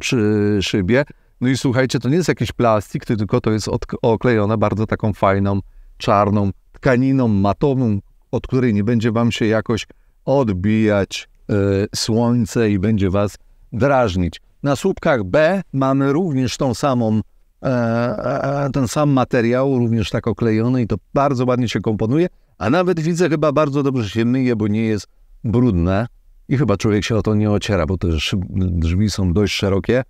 przy szybie. No i słuchajcie, to nie jest jakiś plastik, tylko to jest oklejone bardzo taką fajną, czarną tkaniną matową, od której nie będzie Wam się jakoś odbijać yy, słońce i będzie Was drażnić. Na słupkach B mamy również tą samą E, ten sam materiał, również tak oklejony i to bardzo ładnie się komponuje, a nawet widzę chyba bardzo dobrze się myje, bo nie jest brudne i chyba człowiek się o to nie ociera, bo te drzwi są dość szerokie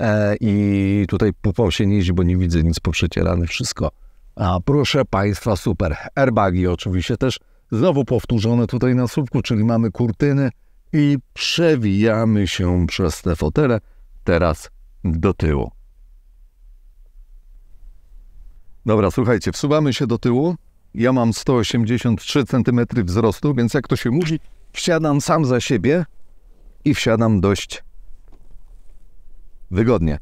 e, i tutaj po się nie jeździ, bo nie widzę nic poprzecierane, wszystko. A proszę Państwa, super. Airbagi oczywiście też znowu powtórzone tutaj na słupku, czyli mamy kurtyny i przewijamy się przez te fotele teraz do tyłu. Dobra, słuchajcie, wsuwamy się do tyłu. Ja mam 183 cm wzrostu, więc jak to się mówi, wsiadam sam za siebie i wsiadam dość wygodnie.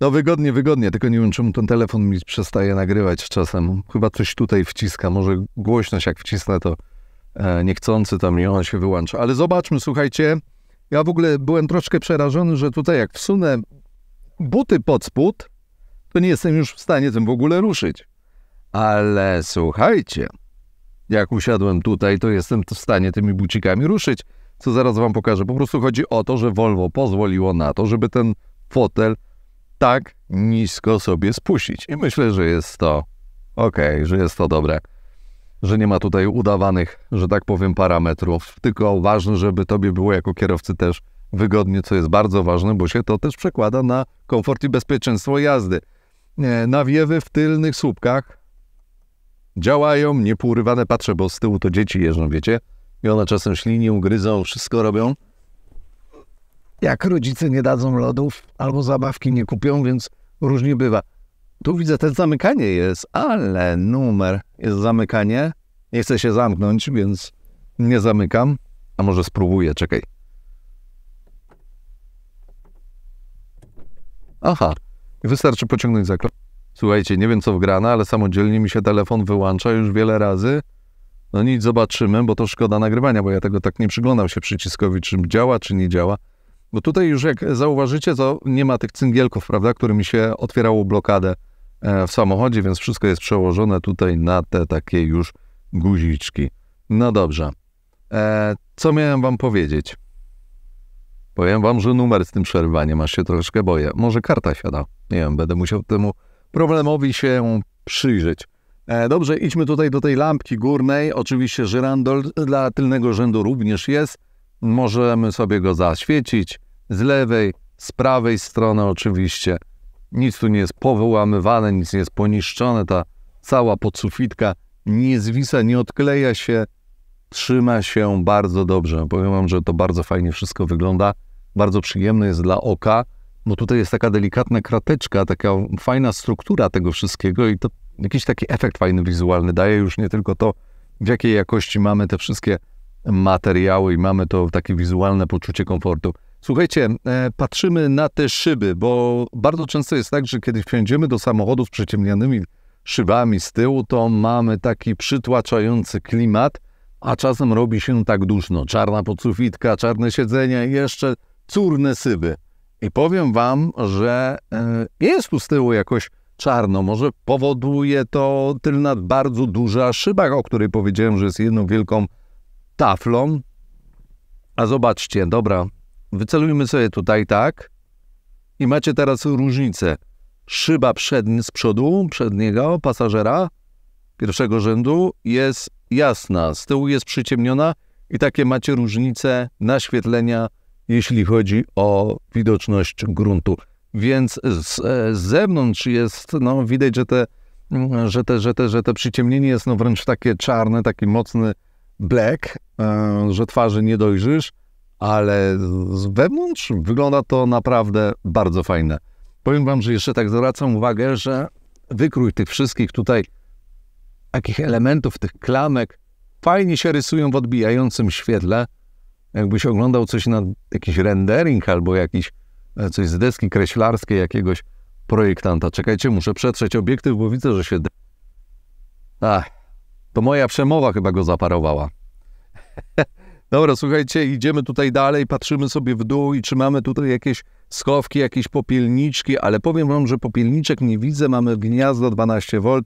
No wygodnie, wygodnie, tylko nie wiem czemu ten telefon mi przestaje nagrywać czasem. Chyba coś tutaj wciska, może głośność jak wcisnę to e, niechcący tam i on się wyłącza. Ale zobaczmy, słuchajcie, ja w ogóle byłem troszkę przerażony, że tutaj jak wsunę buty pod spód, to nie jestem już w stanie tym w ogóle ruszyć. Ale słuchajcie, jak usiadłem tutaj, to jestem w stanie tymi bucikami ruszyć, co zaraz wam pokażę. Po prostu chodzi o to, że Volvo pozwoliło na to, żeby ten fotel tak nisko sobie spuścić. I myślę, że jest to okej, okay, że jest to dobre. Że nie ma tutaj udawanych, że tak powiem, parametrów, tylko ważne, żeby tobie było jako kierowcy też wygodnie, co jest bardzo ważne, bo się to też przekłada na komfort i bezpieczeństwo jazdy. Nie, nawiewy w tylnych słupkach działają, niepourwane patrzę, bo z tyłu to dzieci jeżdżą, wiecie? I one czasem ślinią, gryzą, wszystko robią. Jak rodzice nie dadzą lodów albo zabawki nie kupią, więc różnie bywa. Tu widzę, też zamykanie jest, ale numer jest zamykanie. Nie chcę się zamknąć, więc nie zamykam. A może spróbuję, czekaj. Aha, Wystarczy pociągnąć za klapę. Słuchajcie, nie wiem co wgrana, ale samodzielnie mi się telefon wyłącza już wiele razy. No nic, zobaczymy, bo to szkoda nagrywania, bo ja tego tak nie przyglądał się przyciskowi, czym działa, czy nie działa. Bo tutaj już jak zauważycie, to nie ma tych cyngielków, prawda, którymi się otwierało blokadę e, w samochodzie, więc wszystko jest przełożone tutaj na te takie już guziczki. No dobrze. E, co miałem wam powiedzieć? Powiem wam, że numer z tym przerywaniem aż się troszkę boję. Może karta siada. Nie wiem, będę musiał temu problemowi się przyjrzeć. E, dobrze, idźmy tutaj do tej lampki górnej. Oczywiście żyrandol dla tylnego rzędu również jest. Możemy sobie go zaświecić z lewej, z prawej strony oczywiście. Nic tu nie jest powyłamywane, nic nie jest poniszczone. Ta cała podsufitka nie zwisa, nie odkleja się trzyma się bardzo dobrze. Powiem Wam, że to bardzo fajnie wszystko wygląda. Bardzo przyjemne jest dla oka, bo tutaj jest taka delikatna krateczka, taka fajna struktura tego wszystkiego i to jakiś taki efekt fajny wizualny daje już nie tylko to, w jakiej jakości mamy te wszystkie materiały i mamy to takie wizualne poczucie komfortu. Słuchajcie, e, patrzymy na te szyby, bo bardzo często jest tak, że kiedy wsiądziemy do samochodów z przyciemnianymi szybami z tyłu, to mamy taki przytłaczający klimat, a czasem robi się tak duszno. Czarna podsufitka, czarne siedzenie i jeszcze córne syby. I powiem wam, że e, jest tu z tyłu jakoś czarno. Może powoduje to tylna bardzo duża szyba, o której powiedziałem, że jest jedną wielką taflą. A zobaczcie, dobra, wycelujmy sobie tutaj tak. I macie teraz różnicę. Szyba przedni, z przodu, przedniego pasażera, pierwszego rzędu, jest jasna, z tyłu jest przyciemniona i takie macie różnice naświetlenia, jeśli chodzi o widoczność gruntu. Więc z, e, z zewnątrz jest, no widać, że te, mm, że te, że te, że te przyciemnienie jest no wręcz takie czarne, taki mocny black, e, że twarzy nie dojrzysz, ale z wewnątrz wygląda to naprawdę bardzo fajne. Powiem wam, że jeszcze tak zwracam uwagę, że wykrój tych wszystkich tutaj takich elementów, tych klamek, fajnie się rysują w odbijającym świetle. Jakbyś oglądał coś na jakiś rendering albo jakiś e, coś z deski kreślarskiej jakiegoś projektanta. Czekajcie, muszę przetrzeć obiektyw, bo widzę, że się... Ach, to moja przemowa chyba go zaparowała. [LAUGHS] Dobra, słuchajcie, idziemy tutaj dalej, patrzymy sobie w dół i czy mamy tutaj jakieś schowki, jakieś popielniczki, ale powiem wam, że popielniczek nie widzę, mamy gniazdo 12V,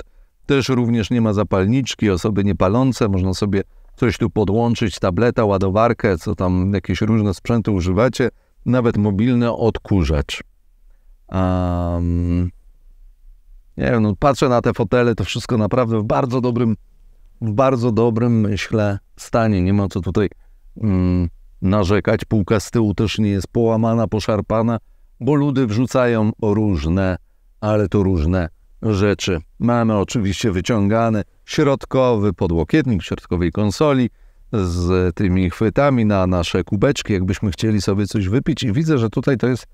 też również nie ma zapalniczki, osoby niepalące, można sobie coś tu podłączyć, tableta, ładowarkę, co tam, jakieś różne sprzęty używacie, nawet mobilny odkurzacz. Um, nie wiem, no patrzę na te fotele, to wszystko naprawdę w bardzo dobrym, w bardzo dobrym, myślę, stanie. Nie ma co tutaj mm, narzekać. Półka z tyłu też nie jest połamana, poszarpana, bo ludy wrzucają różne, ale to różne rzeczy. Mamy oczywiście wyciągany środkowy podłokietnik środkowej konsoli z tymi chwytami na nasze kubeczki, jakbyśmy chcieli sobie coś wypić i widzę, że tutaj to jest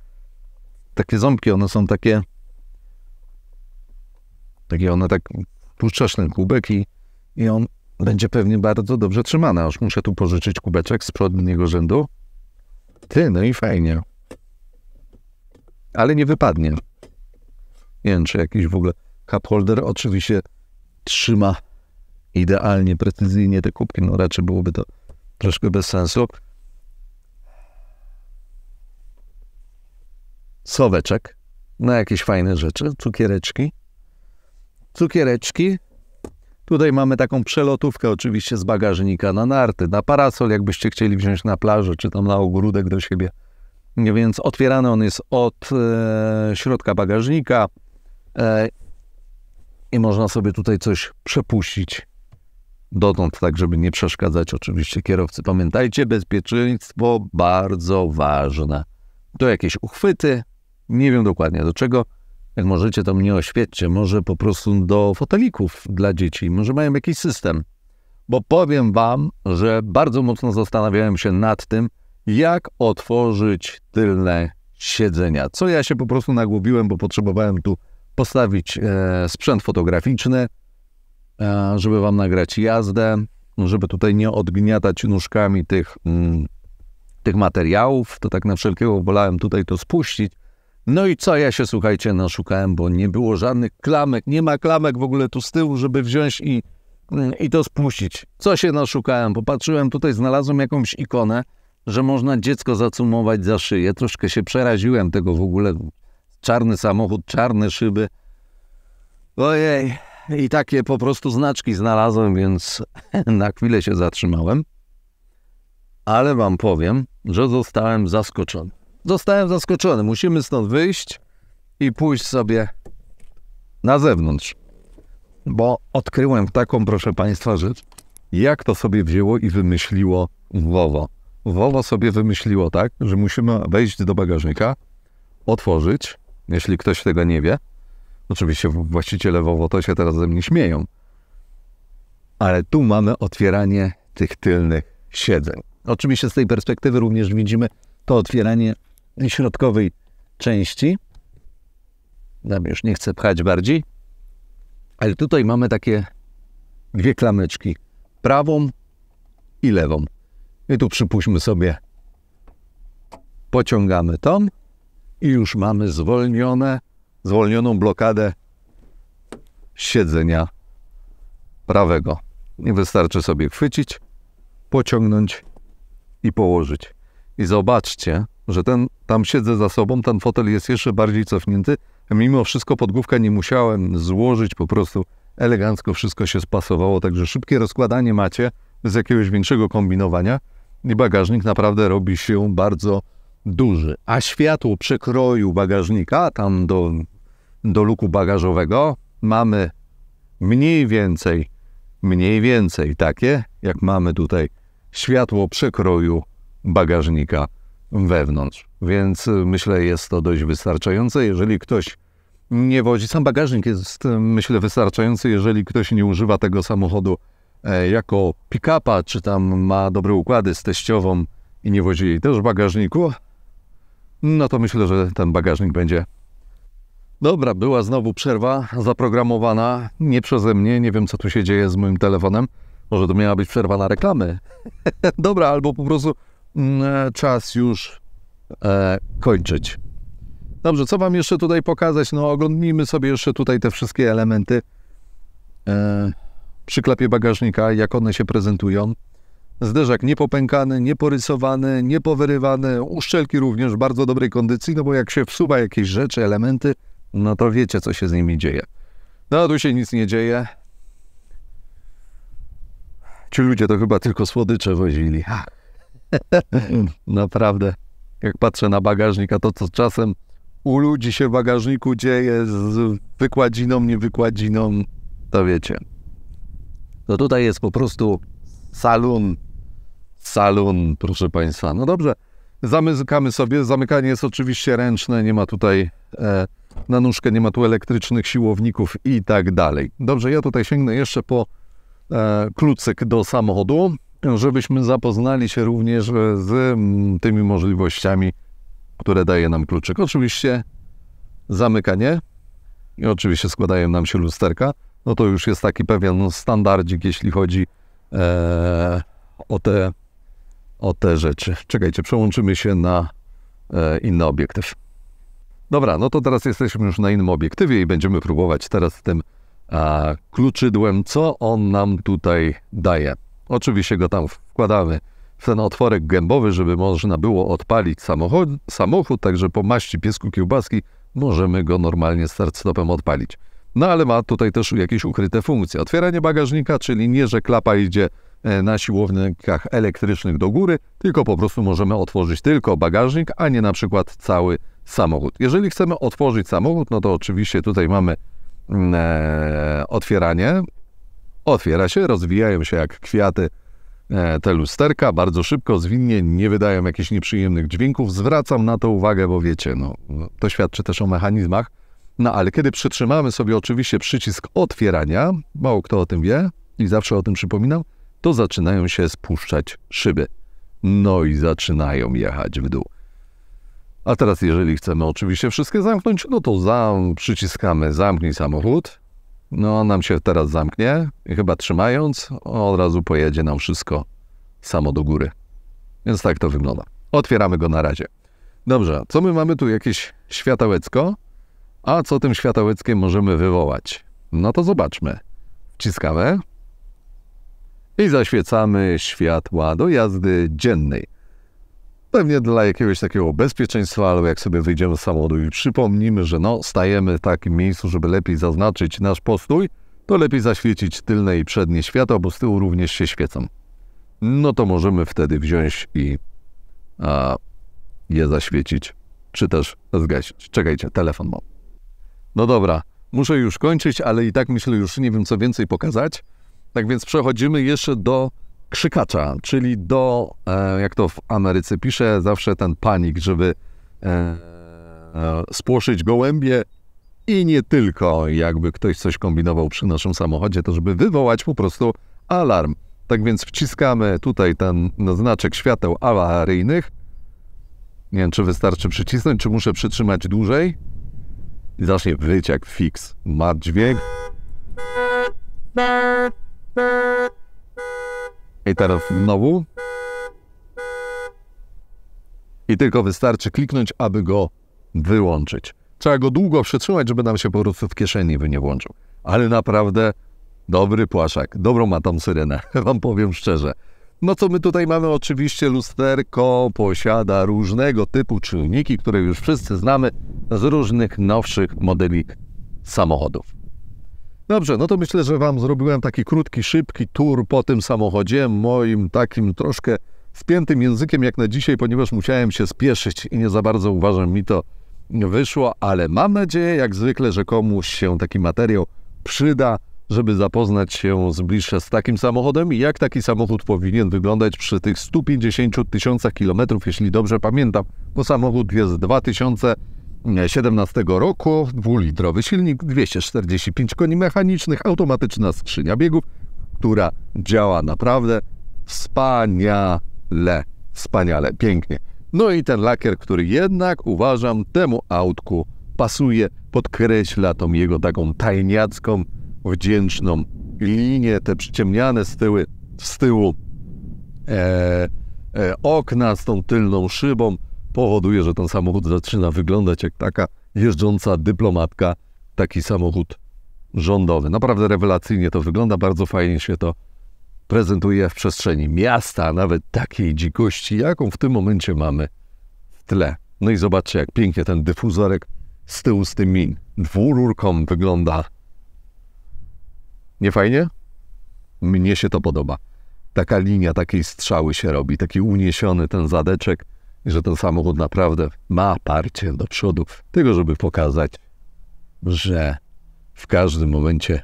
takie ząbki, one są takie takie one tak puszczasz ten kubek i, i on będzie pewnie bardzo dobrze trzymany. Aż muszę tu pożyczyć kubeczek z przedniego rzędu. Ty, no i fajnie. Ale nie wypadnie wiem, czy jakiś w ogóle cup holder oczywiście trzyma idealnie, precyzyjnie te kubki, no raczej byłoby to troszkę bez sensu. Soweczek na jakieś fajne rzeczy, cukiereczki. Cukiereczki. Tutaj mamy taką przelotówkę oczywiście z bagażnika na narty, na parasol, jakbyście chcieli wziąć na plażę, czy tam na ogródek do siebie. Więc otwierany on jest od e, środka bagażnika, E, I można sobie tutaj coś przepuścić dotąd, tak żeby nie przeszkadzać oczywiście kierowcy. Pamiętajcie, bezpieczeństwo bardzo ważne. To jakieś uchwyty, nie wiem dokładnie do czego. Jak możecie, to mnie oświetcie. Może po prostu do fotelików dla dzieci. Może mają jakiś system. Bo powiem wam, że bardzo mocno zastanawiałem się nad tym, jak otworzyć tylne siedzenia. Co ja się po prostu nagłowiłem, bo potrzebowałem tu postawić e, sprzęt fotograficzny, e, żeby wam nagrać jazdę, żeby tutaj nie odgniatać nóżkami tych, mm, tych materiałów. To tak na wszelkiego wolałem tutaj to spuścić. No i co ja się, słuchajcie, naszukałem, bo nie było żadnych klamek, nie ma klamek w ogóle tu z tyłu, żeby wziąć i, mm, i to spuścić. Co się naszukałem? Popatrzyłem tutaj, znalazłem jakąś ikonę, że można dziecko zacumować za szyję. Troszkę się przeraziłem tego w ogóle, czarny samochód, czarne szyby. Ojej, i takie po prostu znaczki znalazłem, więc [LAUGHS] na chwilę się zatrzymałem. Ale wam powiem, że zostałem zaskoczony. Zostałem zaskoczony. Musimy stąd wyjść i pójść sobie na zewnątrz. Bo odkryłem taką, proszę Państwa, rzecz, jak to sobie wzięło i wymyśliło WOWO. WOWO sobie wymyśliło tak, że musimy wejść do bagażnika, otworzyć, jeśli ktoś tego nie wie, oczywiście właściciele WOWO to się teraz ze mnie śmieją, ale tu mamy otwieranie tych tylnych siedzeń. Oczywiście z tej perspektywy również widzimy to otwieranie środkowej części. Tam już nie chcę pchać bardziej, ale tutaj mamy takie dwie klameczki, prawą i lewą. I tu przypuśćmy sobie, pociągamy tą i już mamy zwolnione, zwolnioną blokadę siedzenia prawego. Nie wystarczy sobie chwycić, pociągnąć i położyć. I zobaczcie, że ten, tam siedzę za sobą, ten fotel jest jeszcze bardziej cofnięty. Mimo wszystko podgłówka nie musiałem złożyć, po prostu elegancko wszystko się spasowało, także szybkie rozkładanie macie bez jakiegoś większego kombinowania i bagażnik naprawdę robi się bardzo duży, a światło przekroju bagażnika, tam do, do luku bagażowego, mamy mniej więcej, mniej więcej takie, jak mamy tutaj światło przekroju bagażnika wewnątrz. Więc y, myślę, jest to dość wystarczające. Jeżeli ktoś nie wozi, sam bagażnik jest, y, myślę, wystarczający, jeżeli ktoś nie używa tego samochodu e, jako pick-upa, czy tam ma dobre układy z teściową i nie wozi jej też w bagażniku, no to myślę, że ten bagażnik będzie. Dobra, była znowu przerwa zaprogramowana, nie przeze mnie, nie wiem co tu się dzieje z moim telefonem. Może to miała być przerwa na reklamy. [LAUGHS] Dobra, albo po prostu mm, e, czas już e, kończyć. Dobrze, co Wam jeszcze tutaj pokazać? No oglądnijmy sobie jeszcze tutaj te wszystkie elementy e, przy klapie bagażnika, jak one się prezentują. Zderzak niepopękany, nieporysowany, niepowerywany, uszczelki również w bardzo dobrej kondycji, no bo jak się wsuwa jakieś rzeczy, elementy, no to wiecie, co się z nimi dzieje. No, tu się nic nie dzieje. Ci ludzie to chyba tylko słodycze wozili. [LAUGHS] Naprawdę. Jak patrzę na bagażnik, a to co czasem u ludzi się w bagażniku dzieje z wykładziną, niewykładziną, to wiecie. no tutaj jest po prostu salon salon, proszę Państwa. No dobrze, zamykamy sobie. Zamykanie jest oczywiście ręczne, nie ma tutaj e, na nóżkę, nie ma tu elektrycznych siłowników i tak dalej. Dobrze, ja tutaj sięgnę jeszcze po e, klucyk do samochodu, żebyśmy zapoznali się również z m, mm, tymi możliwościami, które daje nam kluczyk. Oczywiście zamykanie i oczywiście składają nam się lusterka. No to już jest taki pewien standardzik, jeśli chodzi e, o te o te rzeczy. Czekajcie, przełączymy się na e, inny obiektyw. Dobra, no to teraz jesteśmy już na innym obiektywie i będziemy próbować teraz tym kluczydłem, co on nam tutaj daje. Oczywiście go tam wkładamy w ten otworek gębowy, żeby można było odpalić samochód, samochód także po maści piesku kiełbaski możemy go normalnie start-stopem odpalić. No ale ma tutaj też jakieś ukryte funkcje. Otwieranie bagażnika, czyli nie, że klapa idzie E, na siłownikach elektrycznych do góry, tylko po prostu możemy otworzyć tylko bagażnik, a nie na przykład cały samochód. Jeżeli chcemy otworzyć samochód, no to oczywiście tutaj mamy mm, e, otwieranie. Otwiera się, rozwijają się jak kwiaty e, te lusterka, bardzo szybko, zwinnie, nie wydają jakichś nieprzyjemnych dźwięków. Zwracam na to uwagę, bo wiecie, no, to świadczy też o mechanizmach. No ale kiedy przytrzymamy sobie oczywiście przycisk otwierania, mało kto o tym wie i zawsze o tym przypominam, to zaczynają się spuszczać szyby. No i zaczynają jechać w dół. A teraz, jeżeli chcemy oczywiście wszystkie zamknąć, no to zam przyciskamy zamknij samochód. No, nam się teraz zamknie, chyba trzymając, od razu pojedzie nam wszystko samo do góry. Więc tak to wygląda. Otwieramy go na razie. Dobrze, co my mamy tu? Jakieś światełecko? A co tym światełeckiem możemy wywołać? No to zobaczmy. Wciskamy i zaświecamy światła do jazdy dziennej. Pewnie dla jakiegoś takiego bezpieczeństwa, ale jak sobie wyjdziemy z samochodu i przypomnimy, że no, stajemy w takim miejscu, żeby lepiej zaznaczyć nasz postój, to lepiej zaświecić tylne i przednie światła, bo z tyłu również się świecą. No to możemy wtedy wziąć i a, je zaświecić, czy też zgasić. Czekajcie, telefon mam. No dobra, muszę już kończyć, ale i tak myślę, już nie wiem co więcej pokazać. Tak więc przechodzimy jeszcze do krzykacza, czyli do, e, jak to w Ameryce pisze, zawsze ten panik, żeby e, e, spłoszyć gołębie i nie tylko, jakby ktoś coś kombinował przy naszym samochodzie, to żeby wywołać po prostu alarm. Tak więc wciskamy tutaj ten znaczek świateł awaryjnych. Nie wiem, czy wystarczy przycisnąć, czy muszę przytrzymać dłużej. I zacznie jak fix. Ma dźwięk. I teraz znowu. I tylko wystarczy kliknąć, aby go wyłączyć. Trzeba go długo przytrzymać, żeby nam się po prostu w kieszeni by nie włączył. Ale naprawdę dobry płaszak, dobrą ma tą syrenę, [LAUGHS] wam powiem szczerze. No co my tutaj mamy? Oczywiście lusterko posiada różnego typu czujniki, które już wszyscy znamy z różnych nowszych modeli samochodów. Dobrze, no to myślę, że Wam zrobiłem taki krótki, szybki tour po tym samochodzie, moim takim troszkę spiętym językiem jak na dzisiaj, ponieważ musiałem się spieszyć i nie za bardzo uważam mi to wyszło, ale mam nadzieję jak zwykle, że komuś się taki materiał przyda, żeby zapoznać się z bliższe z takim samochodem i jak taki samochód powinien wyglądać przy tych 150 tysiącach kilometrów, jeśli dobrze pamiętam, bo samochód jest 2000 km 2017 roku, dwulitrowy silnik, 245 koni mechanicznych, automatyczna skrzynia biegów, która działa naprawdę wspaniale, wspaniale, pięknie. No i ten lakier, który jednak uważam temu autku pasuje, podkreśla tą jego taką tajniacką, wdzięczną linię, te przyciemniane z, tyły, z tyłu e, e, okna z tą tylną szybą, powoduje, że ten samochód zaczyna wyglądać jak taka jeżdżąca dyplomatka, taki samochód rządowy. Naprawdę rewelacyjnie to wygląda, bardzo fajnie się to prezentuje w przestrzeni miasta, nawet takiej dzikości, jaką w tym momencie mamy w tle. No i zobaczcie, jak pięknie ten dyfuzorek z tyłu z tymi dwururką wygląda. Nie fajnie? Mnie się to podoba. Taka linia takiej strzały się robi, taki uniesiony ten zadeczek i że ten samochód naprawdę ma parcie do przodu, tego, żeby pokazać, że w każdym momencie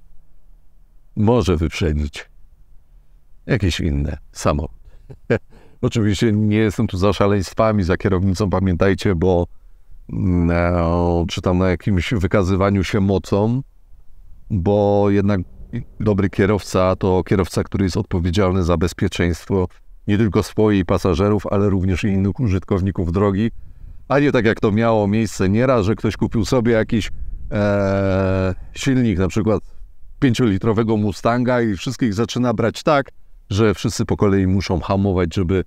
może wyprzedzić jakieś inne samochód. [LAUGHS] Oczywiście nie jestem tu za szaleństwami, za kierownicą, pamiętajcie, bo no, czy tam na jakimś wykazywaniu się mocą, bo jednak dobry kierowca to kierowca, który jest odpowiedzialny za bezpieczeństwo nie tylko swoich pasażerów, ale również innych użytkowników drogi, a nie tak jak to miało miejsce nieraz, że ktoś kupił sobie jakiś e, silnik, na przykład 5-litrowego Mustanga i wszystkich zaczyna brać tak, że wszyscy po kolei muszą hamować, żeby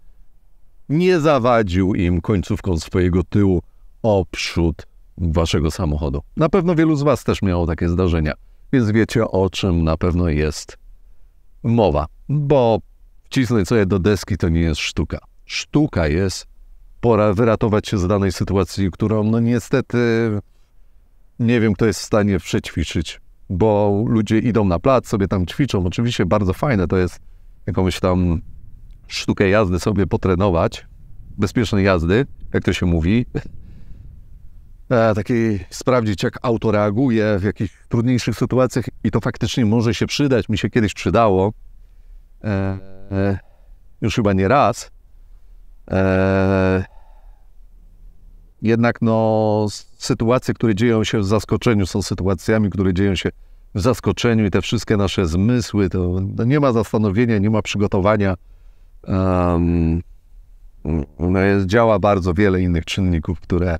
nie zawadził im końcówką swojego tyłu o przód waszego samochodu. Na pewno wielu z was też miało takie zdarzenia, więc wiecie o czym na pewno jest mowa, bo wcisnąć sobie do deski to nie jest sztuka. Sztuka jest pora wyratować się z danej sytuacji, którą no niestety nie wiem, kto jest w stanie przećwiczyć, bo ludzie idą na plac, sobie tam ćwiczą. Oczywiście bardzo fajne to jest jakąś tam sztukę jazdy sobie potrenować, bezpiecznej jazdy, jak to się mówi. E, takiej sprawdzić, jak auto reaguje w jakichś trudniejszych sytuacjach i to faktycznie może się przydać. Mi się kiedyś przydało. E, E, już chyba nie raz. E, jednak no, sytuacje, które dzieją się w zaskoczeniu, są sytuacjami, które dzieją się w zaskoczeniu i te wszystkie nasze zmysły, to no, nie ma zastanowienia, nie ma przygotowania. Um, no jest, działa bardzo wiele innych czynników, które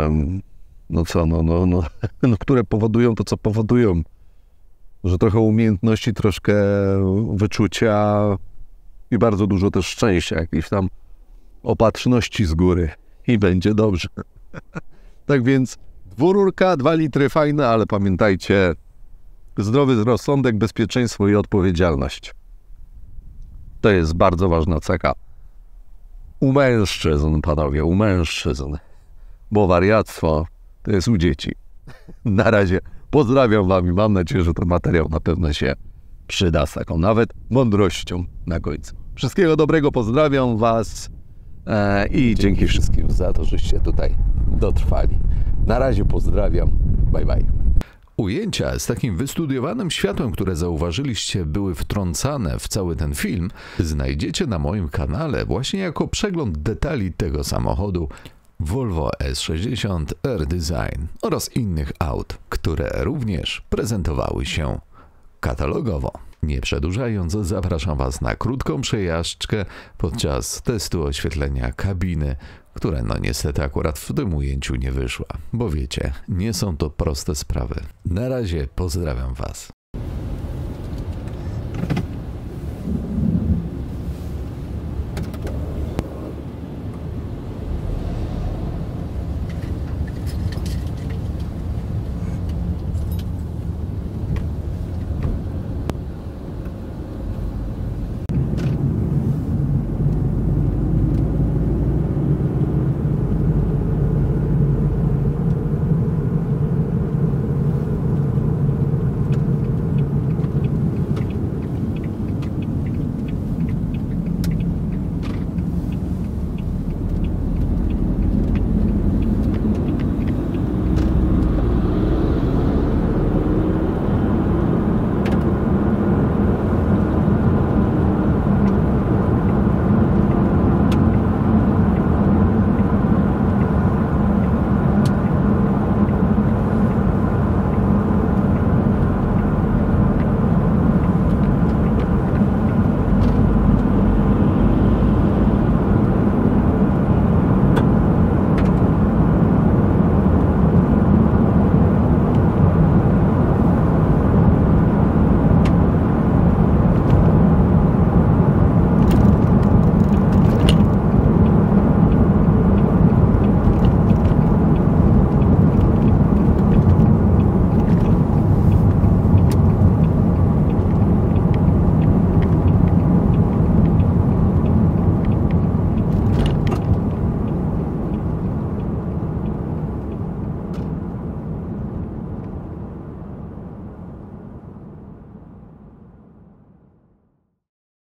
um, no co, no, no, no, [LAUGHS] no, które powodują to, co powodują że trochę umiejętności, troszkę wyczucia i bardzo dużo też szczęścia, jakiejś tam opatrzności z góry i będzie dobrze. [LAUGHS] tak więc dwururka, dwa litry, fajne, ale pamiętajcie, zdrowy rozsądek, bezpieczeństwo i odpowiedzialność. To jest bardzo ważna cecha. U mężczyzn, panowie, u mężczyzn. Bo wariactwo to jest u dzieci. [LAUGHS] Na razie. Pozdrawiam Wam i mam nadzieję, że ten materiał na pewno się przyda z taką nawet mądrością na końcu. Wszystkiego dobrego, pozdrawiam Was e, i dzięki wszystkim za to, żeście tutaj dotrwali. Na razie pozdrawiam, bye bye. Ujęcia z takim wystudiowanym światłem, które zauważyliście, były wtrącane w cały ten film, znajdziecie na moim kanale właśnie jako przegląd detali tego samochodu Volvo S60 R Design oraz innych aut, które również prezentowały się katalogowo. Nie przedłużając, zapraszam Was na krótką przejażdżkę podczas testu oświetlenia kabiny, które no niestety akurat w tym ujęciu nie wyszła, bo wiecie, nie są to proste sprawy. Na razie pozdrawiam Was.